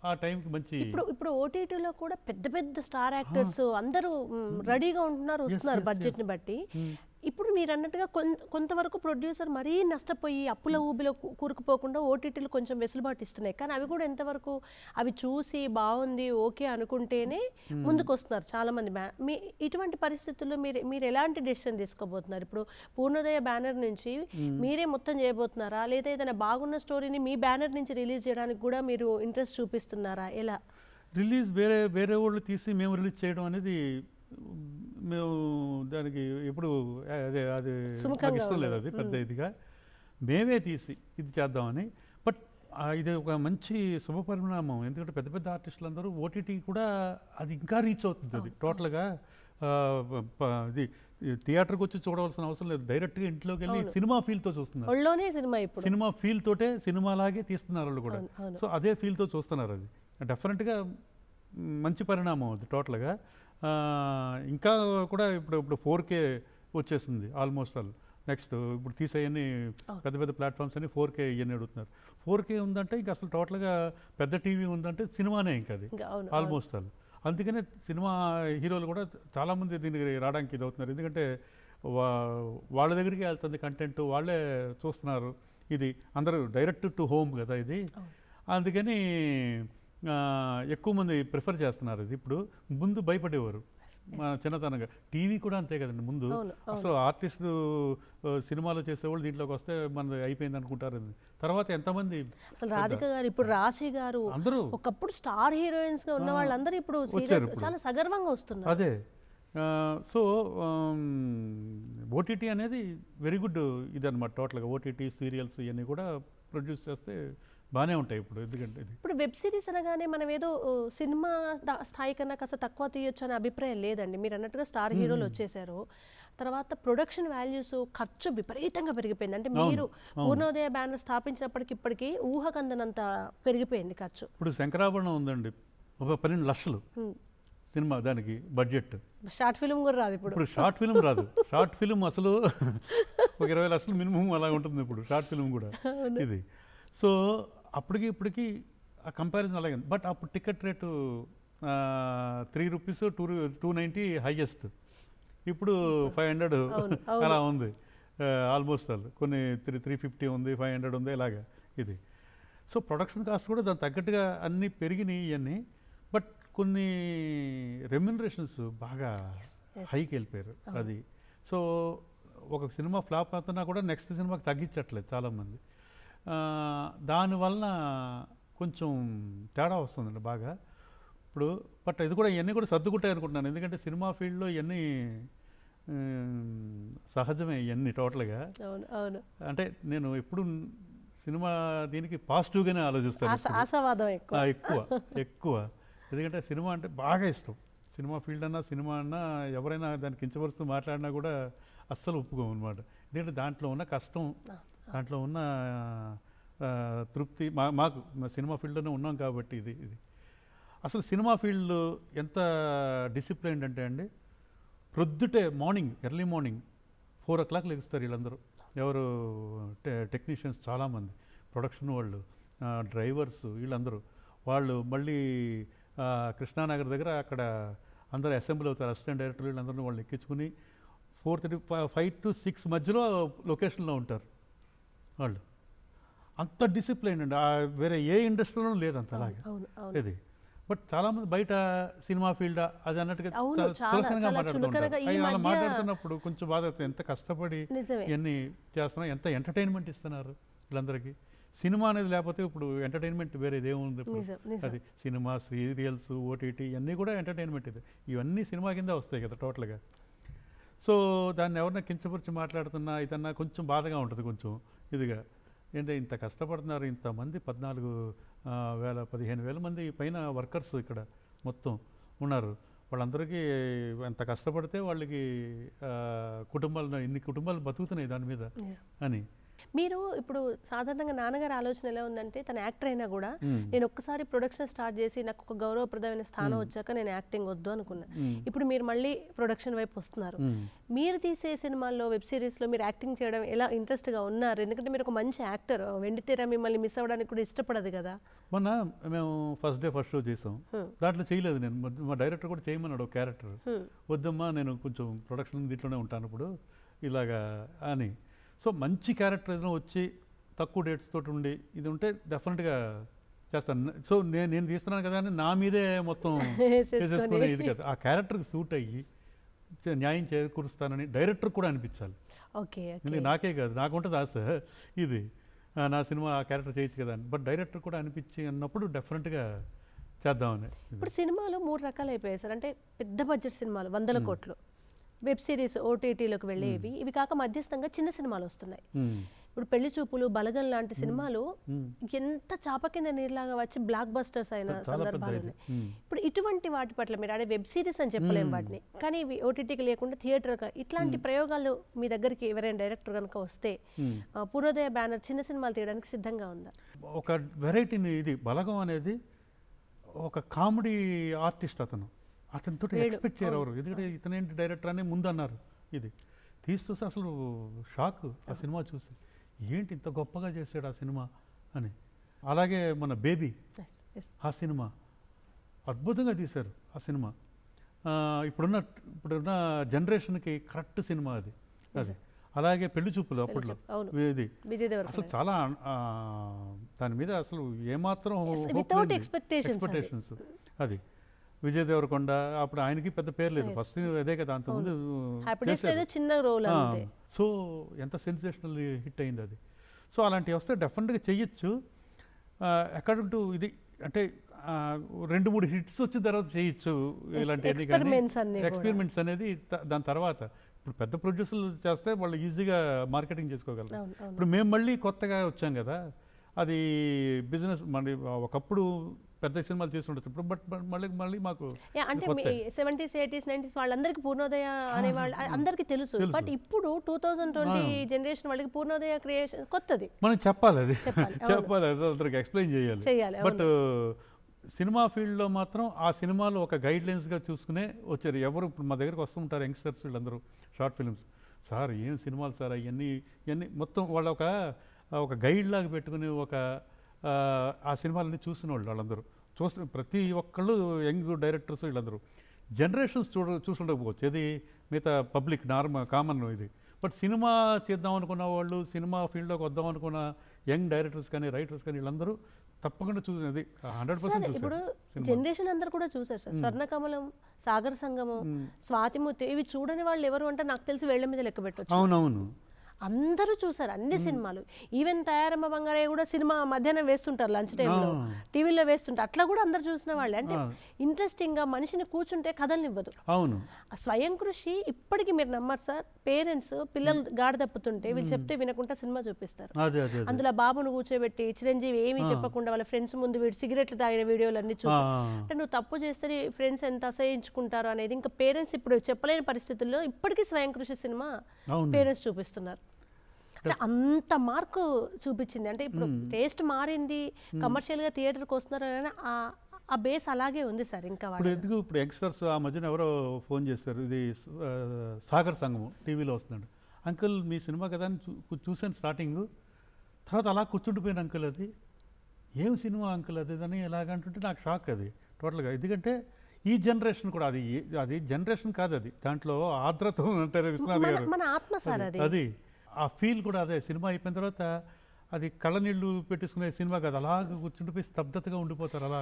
ఆ టైంకి మంచి ఇప్పుడు ఇప్పుడు ఓటీటీలో కూడా పెద్ద పెద్ద స్టార్ యాక్టర్స్ అందరూ రెడీగా ఉంటున్నారు వస్తున్నారు బడ్జెట్ని బట్టి మీరు అన్నట్టుగా కొంతవరకు ప్రొడ్యూసర్ మరీ నష్టపోయి అప్పుల ఊబిలో కూరుకుపోకుండా ఓటీటీలు కొంచెం వెసులుబాటు ఇస్తున్నాయి కానీ అవి కూడా ఎంతవరకు అవి చూసి బాగుంది ఓకే అనుకుంటేనే ముందుకు వస్తున్నారు చాలామంది బ్యా మీ ఇటువంటి పరిస్థితుల్లో మీరు మీరు ఎలాంటి డెసిషన్ తీసుకోబోతున్నారు ఇప్పుడు పూర్ణోదయ బ్యానర్ నుంచి మీరే మొత్తం చేయబోతున్నారా లేదా ఏదైనా బాగున్న స్టోరీని మీ బ్యానర్ నుంచి రిలీజ్ చేయడానికి కూడా మీరు ఇంట్రెస్ట్ చూపిస్తున్నారా ఎలా రిలీజ్ వేరే వేరే వాళ్ళు తీసి మేము రిలీజ్ చేయడం అనేది మేము దానికి ఎప్పుడు అదే అది మాకు ఇష్టం లేదు అది పెద్ద ఇదిగా మేమే తీసి ఇది చేద్దామని బట్ ఇది ఒక మంచి శుభ పరిణామం ఎందుకంటే పెద్ద పెద్ద ఆర్టిస్టులు అందరూ ఓటీటీ కూడా అది ఇంకా రీచ్ అవుతుంది అది టోటల్గా ఇది థియేటర్కి వచ్చి చూడవలసిన అవసరం లేదు డైరెక్ట్గా ఇంట్లోకి వెళ్ళి సినిమా ఫీల్తో చూస్తున్నారు సినిమా సినిమా ఫీల్ తోటే సినిమాలాగే తీస్తున్నారు వాళ్ళు కూడా సో అదే ఫీల్తో చూస్తున్నారు అది డెఫినెట్గా మంచి పరిణామం అది టోటల్గా ఇంకా కూడా ఇప్పుడు ఇప్పుడు ఫోర్ కే వచ్చేసింది ఆల్మోస్ట్ ఆల్ నెక్స్ట్ ఇప్పుడు తీసేయని పెద్ద పెద్ద ప్లాట్ఫామ్స్ అని ఫోర్ కే ఇవన్నీ అడుగుతున్నారు ఫోర్ కే ఉందంటే ఇంకా అసలు టోటల్గా పెద్ద టీవీ ఉందంటే సినిమానే ఇంకా అది ఆల్మోస్ట్ ఆల్ అందుకనే సినిమా హీరోలు కూడా చాలామంది దీనికి రావడానికి ఇది అవుతున్నారు ఎందుకంటే వా వాళ్ళ దగ్గరికి వెళ్తుంది కంటెంట్ వాళ్ళే చూస్తున్నారు ఇది అందరూ డైరెక్ట్ టు హోమ్ కదా ఇది అందుకని ఎక్కువ మంది ప్రిఫర్ చేస్తున్నారు ఇది ఇప్పుడు ముందు భయపడేవారు మన చిన్నతనంగా టీవీ కూడా అంతే కదండి ముందు అసలు ఆర్టిస్టు సినిమాలు చేసేవాళ్ళు దీంట్లోకి వస్తే మనది అయిపోయింది అనుకుంటారు తర్వాత ఎంతమంది అసలు రాధిక గారు ఇప్పుడు రాశి గారు అందరూ ఒకప్పుడు స్టార్ హీరోయిన్స్ గా ఉన్న వాళ్ళందరూ ఇప్పుడు చాలా సగర్వంగా వస్తున్నారు అదే సో ఓటీటీ అనేది వెరీ గుడ్ ఇది అనమాట టోటల్గా ఓటీటీ సీరియల్స్ ఇవన్నీ కూడా ప్రొడ్యూస్ చేస్తే బాగానే ఉంటాయి ఇప్పుడు ఎందుకంటే ఇప్పుడు వెబ్ సిరీస్ అనగానే మనం ఏదో సినిమా స్థాయి కన్నా కాస్త తక్కువ తీయొచ్చు అనే అభిప్రాయం లేదండి మీరు అన్నట్టుగా స్టార్ హీరోలు వచ్చేసారు తర్వాత ప్రొడక్షన్ వాల్యూస్ ఖర్చు విపరీతంగా పెరిగిపోయింది అంటే మీరు పూర్ణోదయ బ్యానర్ స్థాపించినప్పటికి ఇప్పటికీ ఊహకందనంత పెరిగిపోయింది ఖర్చు ఇప్పుడు శంకరాభరణం ఉందండి ఒక పన్నెండు లక్షలు సినిమా దానికి బడ్జెట్ షార్ట్ ఫిల్మ్ కూడా రాదు ఇప్పుడు ఇప్పుడు షార్ట్ ఫిల్మ్ రాదు షార్ట్ ఫిల్మ్ అసలు ఒక ఇరవై లక్షలు మినిమం అలా ఉంటుంది ఇప్పుడు షార్ట్ ఫిల్మ్ కూడా ఇది సో అప్పటికి ఇప్పటికి ఆ కంపారిజన్ అలాగే బట్ అప్పుడు ticket rate three rupees two two ninety highest ఇప్పుడు ఫైవ్ హండ్రెడ్ అలా ఉంది ఆల్మోస్ట్ ఆల్ కొన్ని త్రీ త్రీ ఫిఫ్టీ ఉంది ఫైవ్ హండ్రెడ్ ఉంది ఇలాగా ఇది సో ప్రొడక్షన్ కాస్ట్ కూడా దానికి తగ్గట్టుగా అన్నీ పెరిగినాయి ఇవన్నీ బట్ కొన్ని రెమ్యునరేషన్స్ బాగా హైకి వెళ్ళిపోయారు అది సో ఒక సినిమా ఫ్లాప్ అవుతున్నా కూడా నెక్స్ట్ సినిమాకి తగ్గించట్లేదు చాలామంది దానివల్ల కొంచెం తేడా వస్తుందండి బాగా ఇప్పుడు బట్ ఇది కూడా ఇవన్నీ కూడా సర్దుకుంటాయి అనుకుంటున్నాను ఎందుకంటే సినిమా ఫీల్డ్లో ఇవన్నీ సహజమే ఇవన్నీ టోటల్గా అంటే నేను ఎప్పుడు సినిమా దీనికి పాజిటివ్గానే ఆలోచిస్తాను ఎక్కువ ఎక్కువ ఎందుకంటే సినిమా అంటే బాగా ఇష్టం సినిమా ఫీల్డ్ అన్నా సినిమా అన్నా ఎవరైనా దాన్ని కించపరుస్తూ మాట్లాడినా కూడా అస్సలు ఒప్పుకోమన్నమాట ఎందుకంటే దాంట్లో ఉన్న కష్టం దాంట్లో ఉన్న తృప్తి మా మాకు సినిమా ఫీల్డ్లోనే ఉన్నాం కాబట్టి ఇది ఇది అసలు సినిమా ఫీల్డ్ ఎంత డిసిప్లైన్ అంటే అండి ప్రొద్దుటే morning early morning four o'clock లెగుస్తారు వీళ్ళందరూ ఎవరు టె టెక్నీషియన్స్ చాలామంది ప్రొడక్షన్ వాళ్ళు డ్రైవర్స్ వీళ్ళందరూ వాళ్ళు మళ్ళీ కృష్ణానగర్ దగ్గర అక్కడ అందరూ అసెంబ్లీ అవుతారు అసిస్టెంట్ డైరెక్టర్ వీళ్ళందరూ వాళ్ళు ఎక్కించుకుని four thirty five to six మధ్యలో లొకేషన్లో ఉంటారు వాళ్ళు అంత డిసిప్లైన్ అండి వేరే ఏ ఇండస్ట్రీలోనూ లేదంత అలాగే ఇది బట్ చాలామంది బయట సినిమా ఫీల్డ్ అది అన్నట్టుగా చులకనగా మాట్లాడుతుంటారు అలా మాట్లాడుతున్నప్పుడు కొంచెం బాధ ఎంత కష్టపడి ఇవన్నీ చేస్తున్నా ఎంత ఎంటర్టైన్మెంట్ ఇస్తున్నారు వీళ్ళందరికీ సినిమా అనేది లేకపోతే ఇప్పుడు ఎంటర్టైన్మెంట్ వేరే ఏముంది అది సినిమా సీరియల్స్ ఓటీటీ ఇవన్నీ కూడా ఎంటర్టైన్మెంట్ ఇది ఇవన్నీ సినిమా కింద వస్తాయి కదా టోటల్గా సో దాన్ని ఎవరన్నా కించపరిచి మాట్లాడుతున్నా ఇదన్నా కొంచెం బాధగా ఉంటుంది కొంచెం ఇదిగా ఏంటంటే ఇంత కష్టపడుతున్నారు ఇంతమంది పద్నాలుగు వేల పదిహేను వేల మంది పైన వర్కర్స్ ఇక్కడ మొత్తం ఉన్నారు వాళ్ళందరికీ ఎంత కష్టపడితే వాళ్ళకి కుటుంబాలను ఇన్ని కుటుంబాలు బతుకుతున్నాయి దాని మీద అని మీరు ఇప్పుడు సాధారణంగా నాన్నగారి ఆలోచన ఎలా ఉందంటే తన యాక్టర్ అయినా కూడా నేను ఒక్కసారి ప్రొడక్షన్ స్టార్ట్ చేసి నాకు ఒక గౌరవప్రదమైన స్థానం వచ్చాక నేను యాక్టింగ్ వద్దు అనుకున్నా ఇప్పుడు మీరు మళ్ళీ ప్రొడక్షన్ వైపు వస్తున్నారు మీరు తీసే సినిమాల్లో వెబ్ సిరీస్లో మీరు యాక్టింగ్ చేయడం ఎలా ఇంట్రెస్ట్గా ఉన్నారు ఎందుకంటే మీరు ఒక మంచి యాక్టర్ వెండితేరా మిమ్మల్ని మిస్ అవ్వడానికి కూడా ఇష్టపడదు కదా మొన్న మేము ఫస్ట్ డే ఫస్ట్ షో చేసాం దాంట్లో చేయలేదు నేను మా డైరెక్టర్ కూడా చేయమన్నాడు క్యారెక్టర్ వద్దమ్మా నేను కొంచెం ప్రొడక్షన్ దీంట్లోనే ఉంటాను ఇప్పుడు ఇలాగా అని సో మంచి క్యారెక్టర్ ఏదైనా వచ్చి తక్కువ డేట్స్ తోటి ఉండి ఇది ఉంటే డెఫినెట్గా చేస్తాను సో నేను నేను తీస్తున్నాను కదా అని నా మీదే మొత్తం చేసేసుకునే ఇది కదా ఆ క్యారెక్టర్కి సూట్ అయ్యి న్యాయం చేకూరుస్తానని డైరెక్టర్ కూడా అనిపించాలి ఓకే నాకే కాదు నాకు ఉంటుంది ఆశ ఇది నా సినిమా ఆ క్యారెక్టర్ చేయొచ్చు కదా అని బట్ డైరెక్టర్ కూడా అనిపించి అన్నప్పుడు డెఫినెట్గా చేద్దామని ఇప్పుడు సినిమాలు మూడు రకాలు అయిపోయాయి సార్ అంటే పెద్ద బడ్జెట్ సినిమాలు వందల కోట్లు వెబ్ సిరీస్ ఓటీటీలోకి వెళ్ళేవి ఇవి కాక మధ్యస్థంగా చిన్న సినిమాలు వస్తున్నాయి ఇప్పుడు పెళ్లి చూపులు బలగం లాంటి సినిమాలు ఎంత చాప కింద నీరులాగా వచ్చి బ్లాక్ బస్టర్స్ అయిన సందర్భాలు ఉన్నాయి ఇప్పుడు ఇటువంటి వాటి పట్ల మీరు అదే వెబ్ సిరీస్ అని చెప్పలేము వాటిని కానీ ఇవి ఓటీటీకి లేకుండా థియేటర్ ఇట్లాంటి ప్రయోగాలు మీ దగ్గరికి ఎవరైనా డైరెక్టర్ కనుక వస్తే పూర్వోదయ బ్యానర్ చిన్న సినిమాలు తీయడానికి సిద్ధంగా ఉందా ఒక వెరైటీని ఇది బలగం అనేది ఒక కామెడీ ఆర్టిస్ట్ అతను అతనితో ఎక్స్పెక్ట్ చేయరు ఎందుకంటే ఇతనేంటి డైరెక్టర్ అనే ముందు అన్నారు ఇది తీసుకొస్తే అసలు షాక్ ఆ సినిమా చూసి ఏంటి ఇంత గొప్పగా చేశాడు ఆ సినిమా అని అలాగే మన బేబీ ఆ సినిమా అద్భుతంగా తీశారు ఆ సినిమా ఇప్పుడున్న ఇప్పుడున్న జనరేషన్కి కరెక్ట్ సినిమా అది అది అలాగే పెళ్లి చూపులు అప్పట్లో ఇది అసలు చాలా దాని మీద అసలు ఏమాత్రం ఎక్స్పెక్టేషన్స్ అది విజయ్ దేవరకొండ అప్పుడు ఆయనకి పెద్ద పేరు లేదు ఫస్ట్ అదే కదా అంతకుముందు చిన్న రోల్ సో ఎంత సెన్సేషనల్ హిట్ అయింది అది సో అలాంటివి వస్తే డెఫినెట్గా చేయొచ్చు అకార్డింగ్ టు ఇది అంటే రెండు మూడు హిట్స్ వచ్చిన తర్వాత చేయొచ్చు ఇలాంటి ఎక్స్పెరిమెంట్స్ అనేది దాని తర్వాత ఇప్పుడు పెద్ద ప్రొడ్యూసర్లు చేస్తే వాళ్ళు ఈజీగా మార్కెటింగ్ చేసుకోగలరు ఇప్పుడు మేము మళ్ళీ కొత్తగా వచ్చాం కదా అది బిజినెస్ మన ఒకప్పుడు పెద్ద సినిమాలు చేస్తుండొచ్చు బట్ మళ్ళీ మళ్ళీ మాకు అంటే సెవెంటీస్ ఎయిటీస్ నైన్టీస్ వాళ్ళందరికీ పూర్ణోదయ అనే వాళ్ళు అందరికీ తెలుసు బట్ ఇప్పుడు టూ థౌజండ్ ట్వంటీ జనరేషన్ వాళ్ళకి పూర్ణోదయ క్రియేషన్ కొత్తది మనం చెప్పాలి అది చెప్పాలి అది అందరికి ఎక్స్ప్లెయిన్ చేయాలి చేయాలి బట్ సినిమా ఫీల్డ్లో మాత్రం ఆ సినిమాలు ఒక గైడ్ లైన్స్గా చూసుకునే వచ్చారు ఎవరు ఇప్పుడు మా దగ్గరకు వస్తుంటారు యంగ్స్టర్స్ వీళ్ళందరూ షార్ట్ ఫిల్మ్స్ సార్ ఏం సినిమాలు సార్ అవన్నీ ఇవన్నీ మొత్తం వాళ్ళ ఒక ఒక గైడ్ లాగా పెట్టుకుని ఒక ఆ సినిమాలన్నీ చూసిన వాళ్ళు వాళ్ళందరూ చూసిన ప్రతి ఒక్కళ్ళు యంగ్ డైరెక్టర్స్ వీళ్ళందరూ జనరేషన్స్ చూడ చూసుండకపోవచ్చు ఇది మిగతా పబ్లిక్ నార్మల్ కామన్ ఇది బట్ సినిమా తీద్దాం అనుకున్న వాళ్ళు సినిమా ఫీల్డ్లోకి వద్దాం అనుకున్న యంగ్ డైరెక్టర్స్ కానీ రైటర్స్ కానీ వీళ్ళందరూ తప్పకుండా చూసినది హండ్రెడ్ పర్సెంట్ ఇప్పుడు జనరేషన్ అందరు కూడా చూసారు సార్ స్వర్ణకమలం సాగర సంగమం స్వాతిమూర్తి ఇవి చూడని వాళ్ళు ఎవరు అంటే నాకు తెలిసి వేళ్ల మీద లెక్క పెట్టవచ్చు అవునవును అందరూ చూసారు అన్ని సినిమాలు ఈవెన్ తయారమ్మ బంగారయ్య కూడా సినిమా మధ్యాహ్నం వేస్తుంటారు లంచ్ టైంలో టీవీలో వేస్తుంటారు అట్లా కూడా అందరు చూసిన వాళ్ళే అంటే ఇంట్రెస్టింగ్ గా మనిషిని కూర్చుంటే కథలనివ్వదు అవును స్వయం కృషి ఇప్పటికి మీరు నమ్మరు సార్ పేరెంట్స్ పిల్లలు గాడి తప్పుతుంటే వీళ్ళు చెప్తే వినకుండా సినిమా చూపిస్తారు అందులో బాబును కూర్చోబెట్టి చిరంజీవి ఏమీ చెప్పకుండా వాళ్ళ ఫ్రెండ్స్ ముందు వీడు సిగరెట్లు తాగిన వీడియోలు అన్ని చూపి అంటే నువ్వు తప్పు చేస్తే ఫ్రెండ్స్ ఎంత అసహించుకుంటారు అనేది ఇంకా పేరెంట్స్ ఇప్పుడు చెప్పలేని పరిస్థితుల్లో ఇప్పటికీ స్వయం కృషి సినిమా పేరెంట్స్ చూపిస్తున్నారు అంటే అంత మార్కు చూపించింది అంటే ఇప్పుడు టేస్ట్ మారింది కమర్షియల్గా థియేటర్కి వస్తున్నారు ఆ ఆ బేస్ అలాగే ఉంది సార్ ఇంకా ఇప్పుడు ఎందుకు ఇప్పుడు యంగ్స్టర్స్ ఆ మధ్యన ఎవరో ఫోన్ చేస్తారు ఇది సాగర్ సంఘము టీవీలో వస్తున్నాడు అంకుల్ మీ సినిమా కదా చూసాను స్టార్టింగ్ తర్వాత అలా కూర్చుండిపోయిన అంకుల్ అది ఏం సినిమా అంకుల్ అది అని ఎలాగంటుంటే నాకు షాక్ అది టోటల్గా ఎందుకంటే ఈ జనరేషన్ కూడా అది అది జనరేషన్ కాదు అది దాంట్లో ఆర్ద్రత అంటారు విశ్వనాథ్ గారు అది ఆ ఫీల్ కూడా అదే సినిమా అయిపోయిన తర్వాత అది కళ్ళనీళ్ళు పెట్టుకునే సినిమా కదా అలాగ కూర్చుంటే స్తబ్దతగా ఉండిపోతారు అలా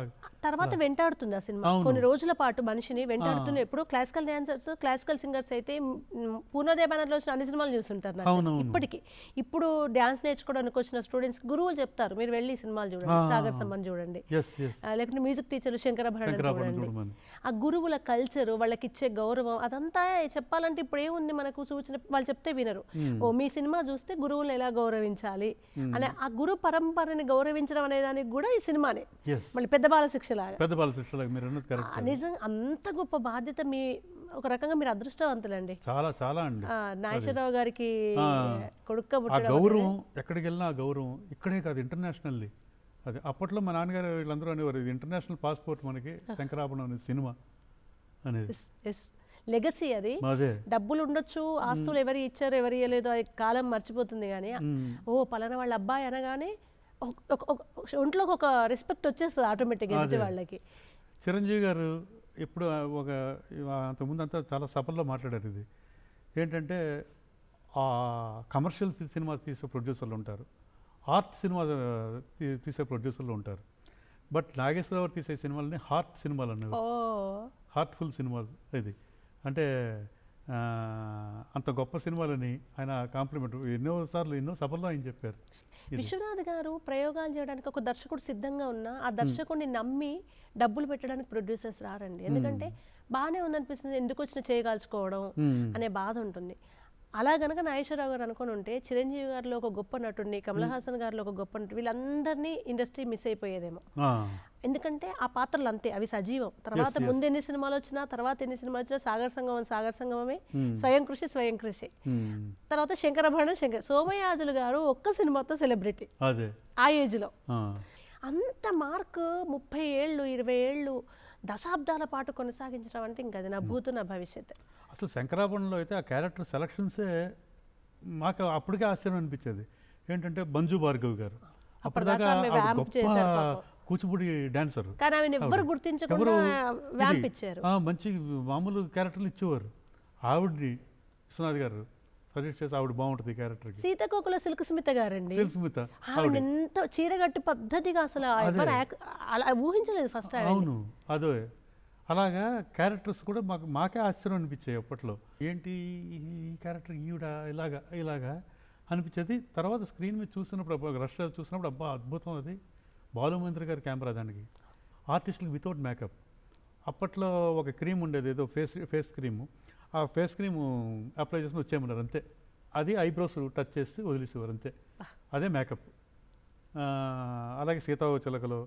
తర్వాత వెంటాడుతుంది ఆ సినిమా కొన్ని రోజుల పాటు మనిషిని వెంటాడుతున్న ఎప్పుడు క్లాసికల్ డాన్సర్స్ క్లాసికల్ సింగర్స్ అయితే పూర్ణదే బ్యానర్లో వచ్చిన అన్ని సినిమాలు చూస్తుంటారు ఇప్పటికి ఇప్పుడు డాన్స్ నేర్చుకోవడానికి వచ్చిన స్టూడెంట్స్ గురువులు చెప్తారు మీరు వెళ్ళి సినిమాలు చూడండి సాగర్ సంబంధం చూడండి లేకుంటే మ్యూజిక్ టీచర్ శంకరాభరణం చూడండి ఆ గురువుల కల్చర్ వాళ్ళకి ఇచ్చే గౌరవం అదంతా చెప్పాలంటే ఇప్పుడు ఏముంది మనకు సూచన వాళ్ళు చెప్తే వినరు ఓ మీ సినిమా చూస్తే గురువులు ఎలా గౌరవించాలి అనే hmm. ఆ గురు పరంపరని గౌరవించడం అనే దానికి కూడా ఈ సినిమానే మళ్ళీ పెద్ద బాల శిక్ష పెద్ద బాల మీరు నిజంగా అంత గొప్ప బాధ్యత మీ ఒక రకంగా మీరు అదృష్టవంతులండి చాలా చాలా అండి నాగేశ్వరరావు గారికి కొడుక్క గౌరవం ఎక్కడికి వెళ్ళినా గౌరవం ఇక్కడే కాదు ఇంటర్నేషనల్ అది అప్పట్లో మా నాన్నగారు వీళ్ళందరూ అనేవారు ఇది ఇంటర్నేషనల్ పాస్పోర్ట్ మనకి శంకరాపురం అనే సినిమా అనేది లెగసీ అది డబ్బులు ఉండొచ్చు ఆస్తులు ఎవరు ఇచ్చారు ఎవరు అది కాలం మర్చిపోతుంది కానీ ఓ పలానా వాళ్ళ అబ్బాయి అనగానే ఒంట్లోకి ఒక రెస్పెక్ట్ వచ్చేస్తుంది ఆటోమేటిక్గా ఎదుటి వాళ్ళకి చిరంజీవి గారు ఇప్పుడు ఒక అంతకుముందు అంతా చాలా సభల్లో మాట్లాడారు ఇది ఏంటంటే ఆ కమర్షియల్ సినిమా తీసే ప్రొడ్యూసర్లు ఉంటారు ఆర్ట్ సినిమా తీసే ప్రొడ్యూసర్లు ఉంటారు బట్ నాగేశ్వరరావు తీసే సినిమాలని హార్ట్ సినిమాలు అనేవి హార్ట్ఫుల్ సినిమాలు ఇది అంటే అంత గొప్ప సినిమాలని ఆయన కాంప్లిమెంట్ సార్లు ఎన్నో సభల్లో ఆయన చెప్పారు విశ్వనాథ్ గారు ప్రయోగాలు చేయడానికి ఒక దర్శకుడు సిద్ధంగా ఉన్న ఆ దర్శకుడిని నమ్మి డబ్బులు పెట్టడానికి ప్రొడ్యూసర్స్ రారండి ఎందుకంటే బాగానే ఉందనిపిస్తుంది ఎందుకు వచ్చినా చేయగాల్చుకోవడం అనే బాధ ఉంటుంది అలా గనక నాగేశ్వరరావు గారు అనుకుని ఉంటే చిరంజీవి గారిలో ఒక గొప్ప నటుడిని కమల్ హాసన్ గారిలో ఒక గొప్ప నటుడు వీళ్ళందరినీ ఇండస్ట్రీ మిస్ అయిపోయేదేమో ఎందుకంటే ఆ పాత్రలు అంతే అవి సజీవం తర్వాత ముందు ఎన్ని సినిమాలు వచ్చినా తర్వాత ఎన్ని సినిమాలు వచ్చినా సాగర్ సంగమం సాగర్ సంగమమే hmm. స్వయం కృషి స్వయం కృషి hmm. తర్వాత శంకరభరణం శంకర్ సోమయాజులు గారు ఒక్క సినిమాతో సెలబ్రిటీ ఆ ఏజ్ లో అంత మార్క్ ముప్పై ఏళ్ళు ఇరవై ఏళ్ళు దశాబ్దాల పాటు కొనసాగించడం అంటే ఇంకా అది నా భూతు hmm. నా భవిష్యత్ అసలు శంకరాభరణంలో అయితే ఆ క్యారెక్టర్ సెలక్షన్సే మాకు అప్పటికే ఆశ్చర్యం అనిపించేది ఏంటంటే మంజు భార్గవ్ గారు అప్పటిదాకా గొప్ప కూచిపూడి డాన్సర్ కానీ ఆమెను ఎవ్వరు గుర్తించకుండా వ్యాంప్ ఇచ్చారు మంచి మామూలు క్యారెక్టర్లు ఇచ్చేవారు ఆవిడని విశ్వనాథ్ గారు సజెస్ట్ చేసి ఆవిడ బాగుంటుంది క్యారెక్టర్ సీతకోకుల సిల్క్ స్మిత గారండి సిల్క్ స్మిత ఆవిడ ఎంత చీర కట్టి పద్ధతిగా అసలు అలా ఊహించలేదు ఫస్ట్ అవును అదే అలాగా క్యారెక్టర్స్ కూడా మాకు మాకే ఆశ్చర్యం అనిపించాయి అప్పట్లో ఏంటి ఈ క్యారెక్టర్ ఈవిడ ఇలాగా ఇలాగా అనిపించేది తర్వాత స్క్రీన్ మీద చూసినప్పుడు రష్గా చూసినప్పుడు అబ్బా అద్భుతం అది బాలు మహేంద్ర గారి కెమెరా దానికి ఆర్టిస్టులు వితౌట్ మేకప్ అప్పట్లో ఒక క్రీమ్ ఉండేది ఏదో ఫేస్ ఫేస్ క్రీము ఆ ఫేస్ క్రీము అప్లై చేసుకుని వచ్చేయమన్నారు అంతే అది ఐబ్రోస్ టచ్ చేసి వదిలేసేవారు అంతే అదే మేకప్ అలాగే సీతావ చిలకలో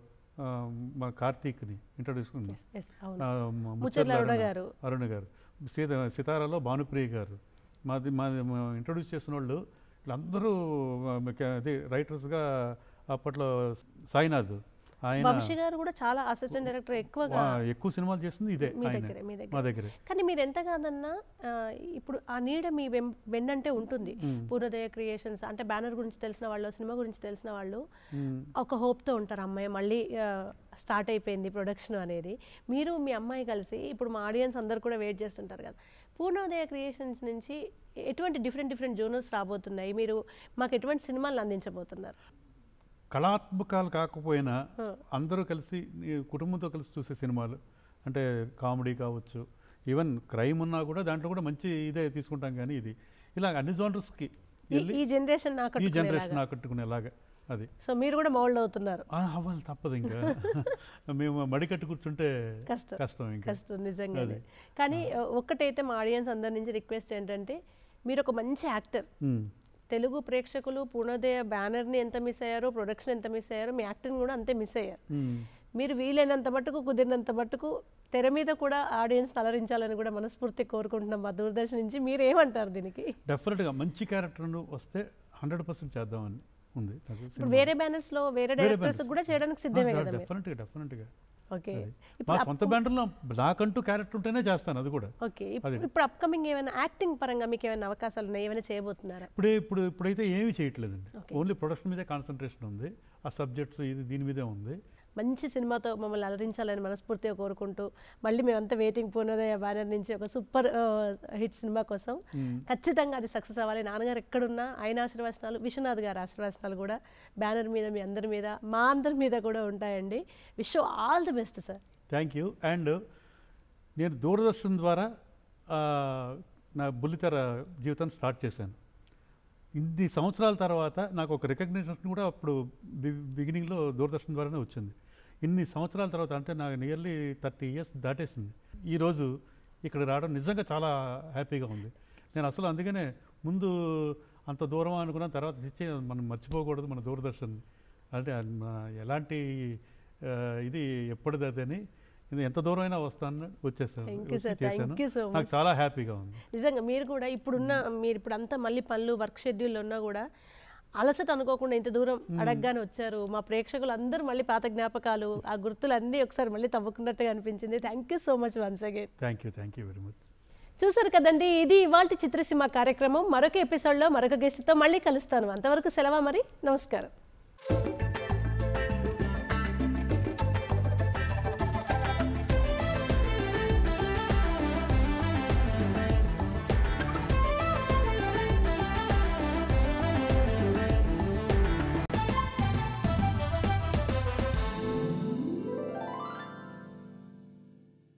మా కార్తీక్ని ఇంట్రొడ్యూస్ గారు అరుణ్ గారు సీత సితారాలో భానుప్రియ గారు మాది మా ఇంట్రడ్యూస్ చేసిన వాళ్ళు వీళ్ళందరూ అది రైటర్స్గా అప్పట్లో సాయినాథ్ ఆయన గారు కూడా చాలా అసిస్టెంట్ డైరెక్టర్ ఎక్కువగా ఎక్కువ సినిమాలు చేస్తుంది ఇదే మా దగ్గర కానీ మీరు ఎంత కాదన్నా ఇప్పుడు ఆ నీడ మీ వెన్నంటే ఉంటుంది పూర్వోదయ క్రియేషన్స్ అంటే బ్యానర్ గురించి తెలిసిన వాళ్ళు సినిమా గురించి తెలిసిన వాళ్ళు ఒక హోప్తో ఉంటారు అమ్మాయి మళ్ళీ స్టార్ట్ అయిపోయింది ప్రొడక్షన్ అనేది మీరు మీ అమ్మాయి కలిసి ఇప్పుడు మా ఆడియన్స్ అందరు కూడా వెయిట్ చేస్తుంటారు కదా పూర్ణోదయ క్రియేషన్స్ నుంచి ఎటువంటి డిఫరెంట్ డిఫరెంట్ జోనర్స్ రాబోతున్నాయి మీరు మాకు ఎటువంటి సినిమాలు అందించబోతున్నారు కళాత్మకాలు కాకపోయినా అందరూ కలిసి కుటుంబంతో కలిసి చూసే సినిమాలు అంటే కామెడీ కావచ్చు ఈవెన్ క్రైమ్ ఉన్నా కూడా దాంట్లో కూడా మంచి ఇదే తీసుకుంటాం కానీ ఇది ఇలా అన్ని జోనర్స్కి ఈ జనరేషన్ ఈ జనరేషన్ ఆకట్టుకునేలాగా అది సో మీరు కూడా మౌల్డ్ అవుతున్నారు అవ్వాలి తప్పదు ఇంకా మేము మడికట్టు కూర్చుంటే కష్టం ఇంకా కష్టం నిజంగా కానీ ఒక్కటైతే మా ఆడియన్స్ అందరి నుంచి రిక్వెస్ట్ ఏంటంటే మీరు ఒక మంచి యాక్టర్ తెలుగు ప్రేక్షకులు పూర్ణోదయ ని ఎంత మిస్ అయ్యారో ప్రొడక్షన్ ఎంత మిస్ అయ్యారో మీ యాక్టింగ్ కూడా అంతే మిస్ అయ్యారు hmm. మీరు వీలైనంత మట్టుకు కుదిరినంత మట్టుకు తెర మీద కూడా ఆడియన్స్ అలరించాలని కూడా మనస్ఫూర్తి కోరుకుంటున్నాం మా దూరదర్శన్ నుంచి మీరు ఏమంటారు దీనికి డెఫినెట్గా మంచి క్యారెక్టర్ను వస్తే హండ్రెడ్ పర్సెంట్ చేద్దామని ఉంది వేరే బ్యానర్స్లో వేరే డైరెక్టర్స్ కూడా చేయడానికి సిద్ధమే కదా డెఫినెట్గా డెఫినెట్గా ఓకే నా సొంత బ్యానర్లో నాకంటూ క్యారెక్టర్ ఉంటేనే చేస్తాను అది కూడా ఓకే ఇప్పుడు అప్కమింగ్ ఏమైనా యాక్టింగ్ పరంగా మీకు ఏమైనా అవకాశాలు ఉన్నాయి ఏమైనా చేయబోతున్నారా ఇప్పుడు ఇప్పుడు ఇప్పుడైతే ఏమీ చేయట్లేదండి ఓన్లీ ప్రొడక్షన్ మీదే కాన్సన్ట్రేషన్ ఉంది ఆ సబ్జెక్ట్స్ ఇది దీని మీదే ఉంది మంచి సినిమాతో మమ్మల్ని అలరించాలని మనస్ఫూర్తిగా కోరుకుంటూ మళ్ళీ మేమంతా వెయిటింగ్ పూర్ణోదయ బ్యానర్ నుంచి ఒక సూపర్ హిట్ సినిమా కోసం ఖచ్చితంగా అది సక్సెస్ అవ్వాలి నాన్నగారు ఎక్కడున్నా ఆయన ఆశీర్వచనాలు విశ్వనాథ్ గారి ఆశీర్వచనాలు కూడా బ్యానర్ మీద మీ అందరి మీద మా అందరి మీద కూడా ఉంటాయండి wish all the best sir thank you and నేను దూరదర్శన్ ద్వారా నా బుల్లితెర జీవితం స్టార్ట్ చేశాను ఇన్ని సంవత్సరాల తర్వాత నాకు ఒక రికగ్నిషన్ కూడా అప్పుడు బిగినింగ్లో దూరదర్శన్ ద్వారానే వచ్చింది ఇన్ని సంవత్సరాల తర్వాత అంటే నాకు నియర్లీ థర్టీ ఇయర్స్ దాటేసింది ఈరోజు ఇక్కడ రావడం నిజంగా చాలా హ్యాపీగా ఉంది నేను అసలు అందుకనే ముందు అంత దూరం అనుకున్న తర్వాత ఇచ్చే మనం మర్చిపోకూడదు మన దూరదర్శన్ అంటే ఎలాంటి ఇది ఎప్పటిదని ఎంత దూరం అయినా వస్తాను వచ్చేసాను చాలా హ్యాపీగా ఉంది నిజంగా మీరు కూడా ఇప్పుడున్న మీరు ఇప్పుడు అంతా మళ్ళీ పనులు వర్క్ షెడ్యూల్ ఉన్నా కూడా అలసట అనుకోకుండా ఇంత దూరం అడగగానే వచ్చారు మా ప్రేక్షకులు అందరూ మళ్ళీ పాత జ్ఞాపకాలు ఆ గుర్తులు అన్నీ ఒకసారి మళ్ళీ తవ్వుకున్నట్టుగా అనిపించింది thank you so much once again thank you thank you very much చూసారు కదండి ఇది ఇవాళ చిత్రసీమ కార్యక్రమం మరొక ఎపిసోడ్లో మరొక గెస్ట్తో మళ్ళీ కలుస్తాను అంతవరకు సెలవు మరి నమస్కారం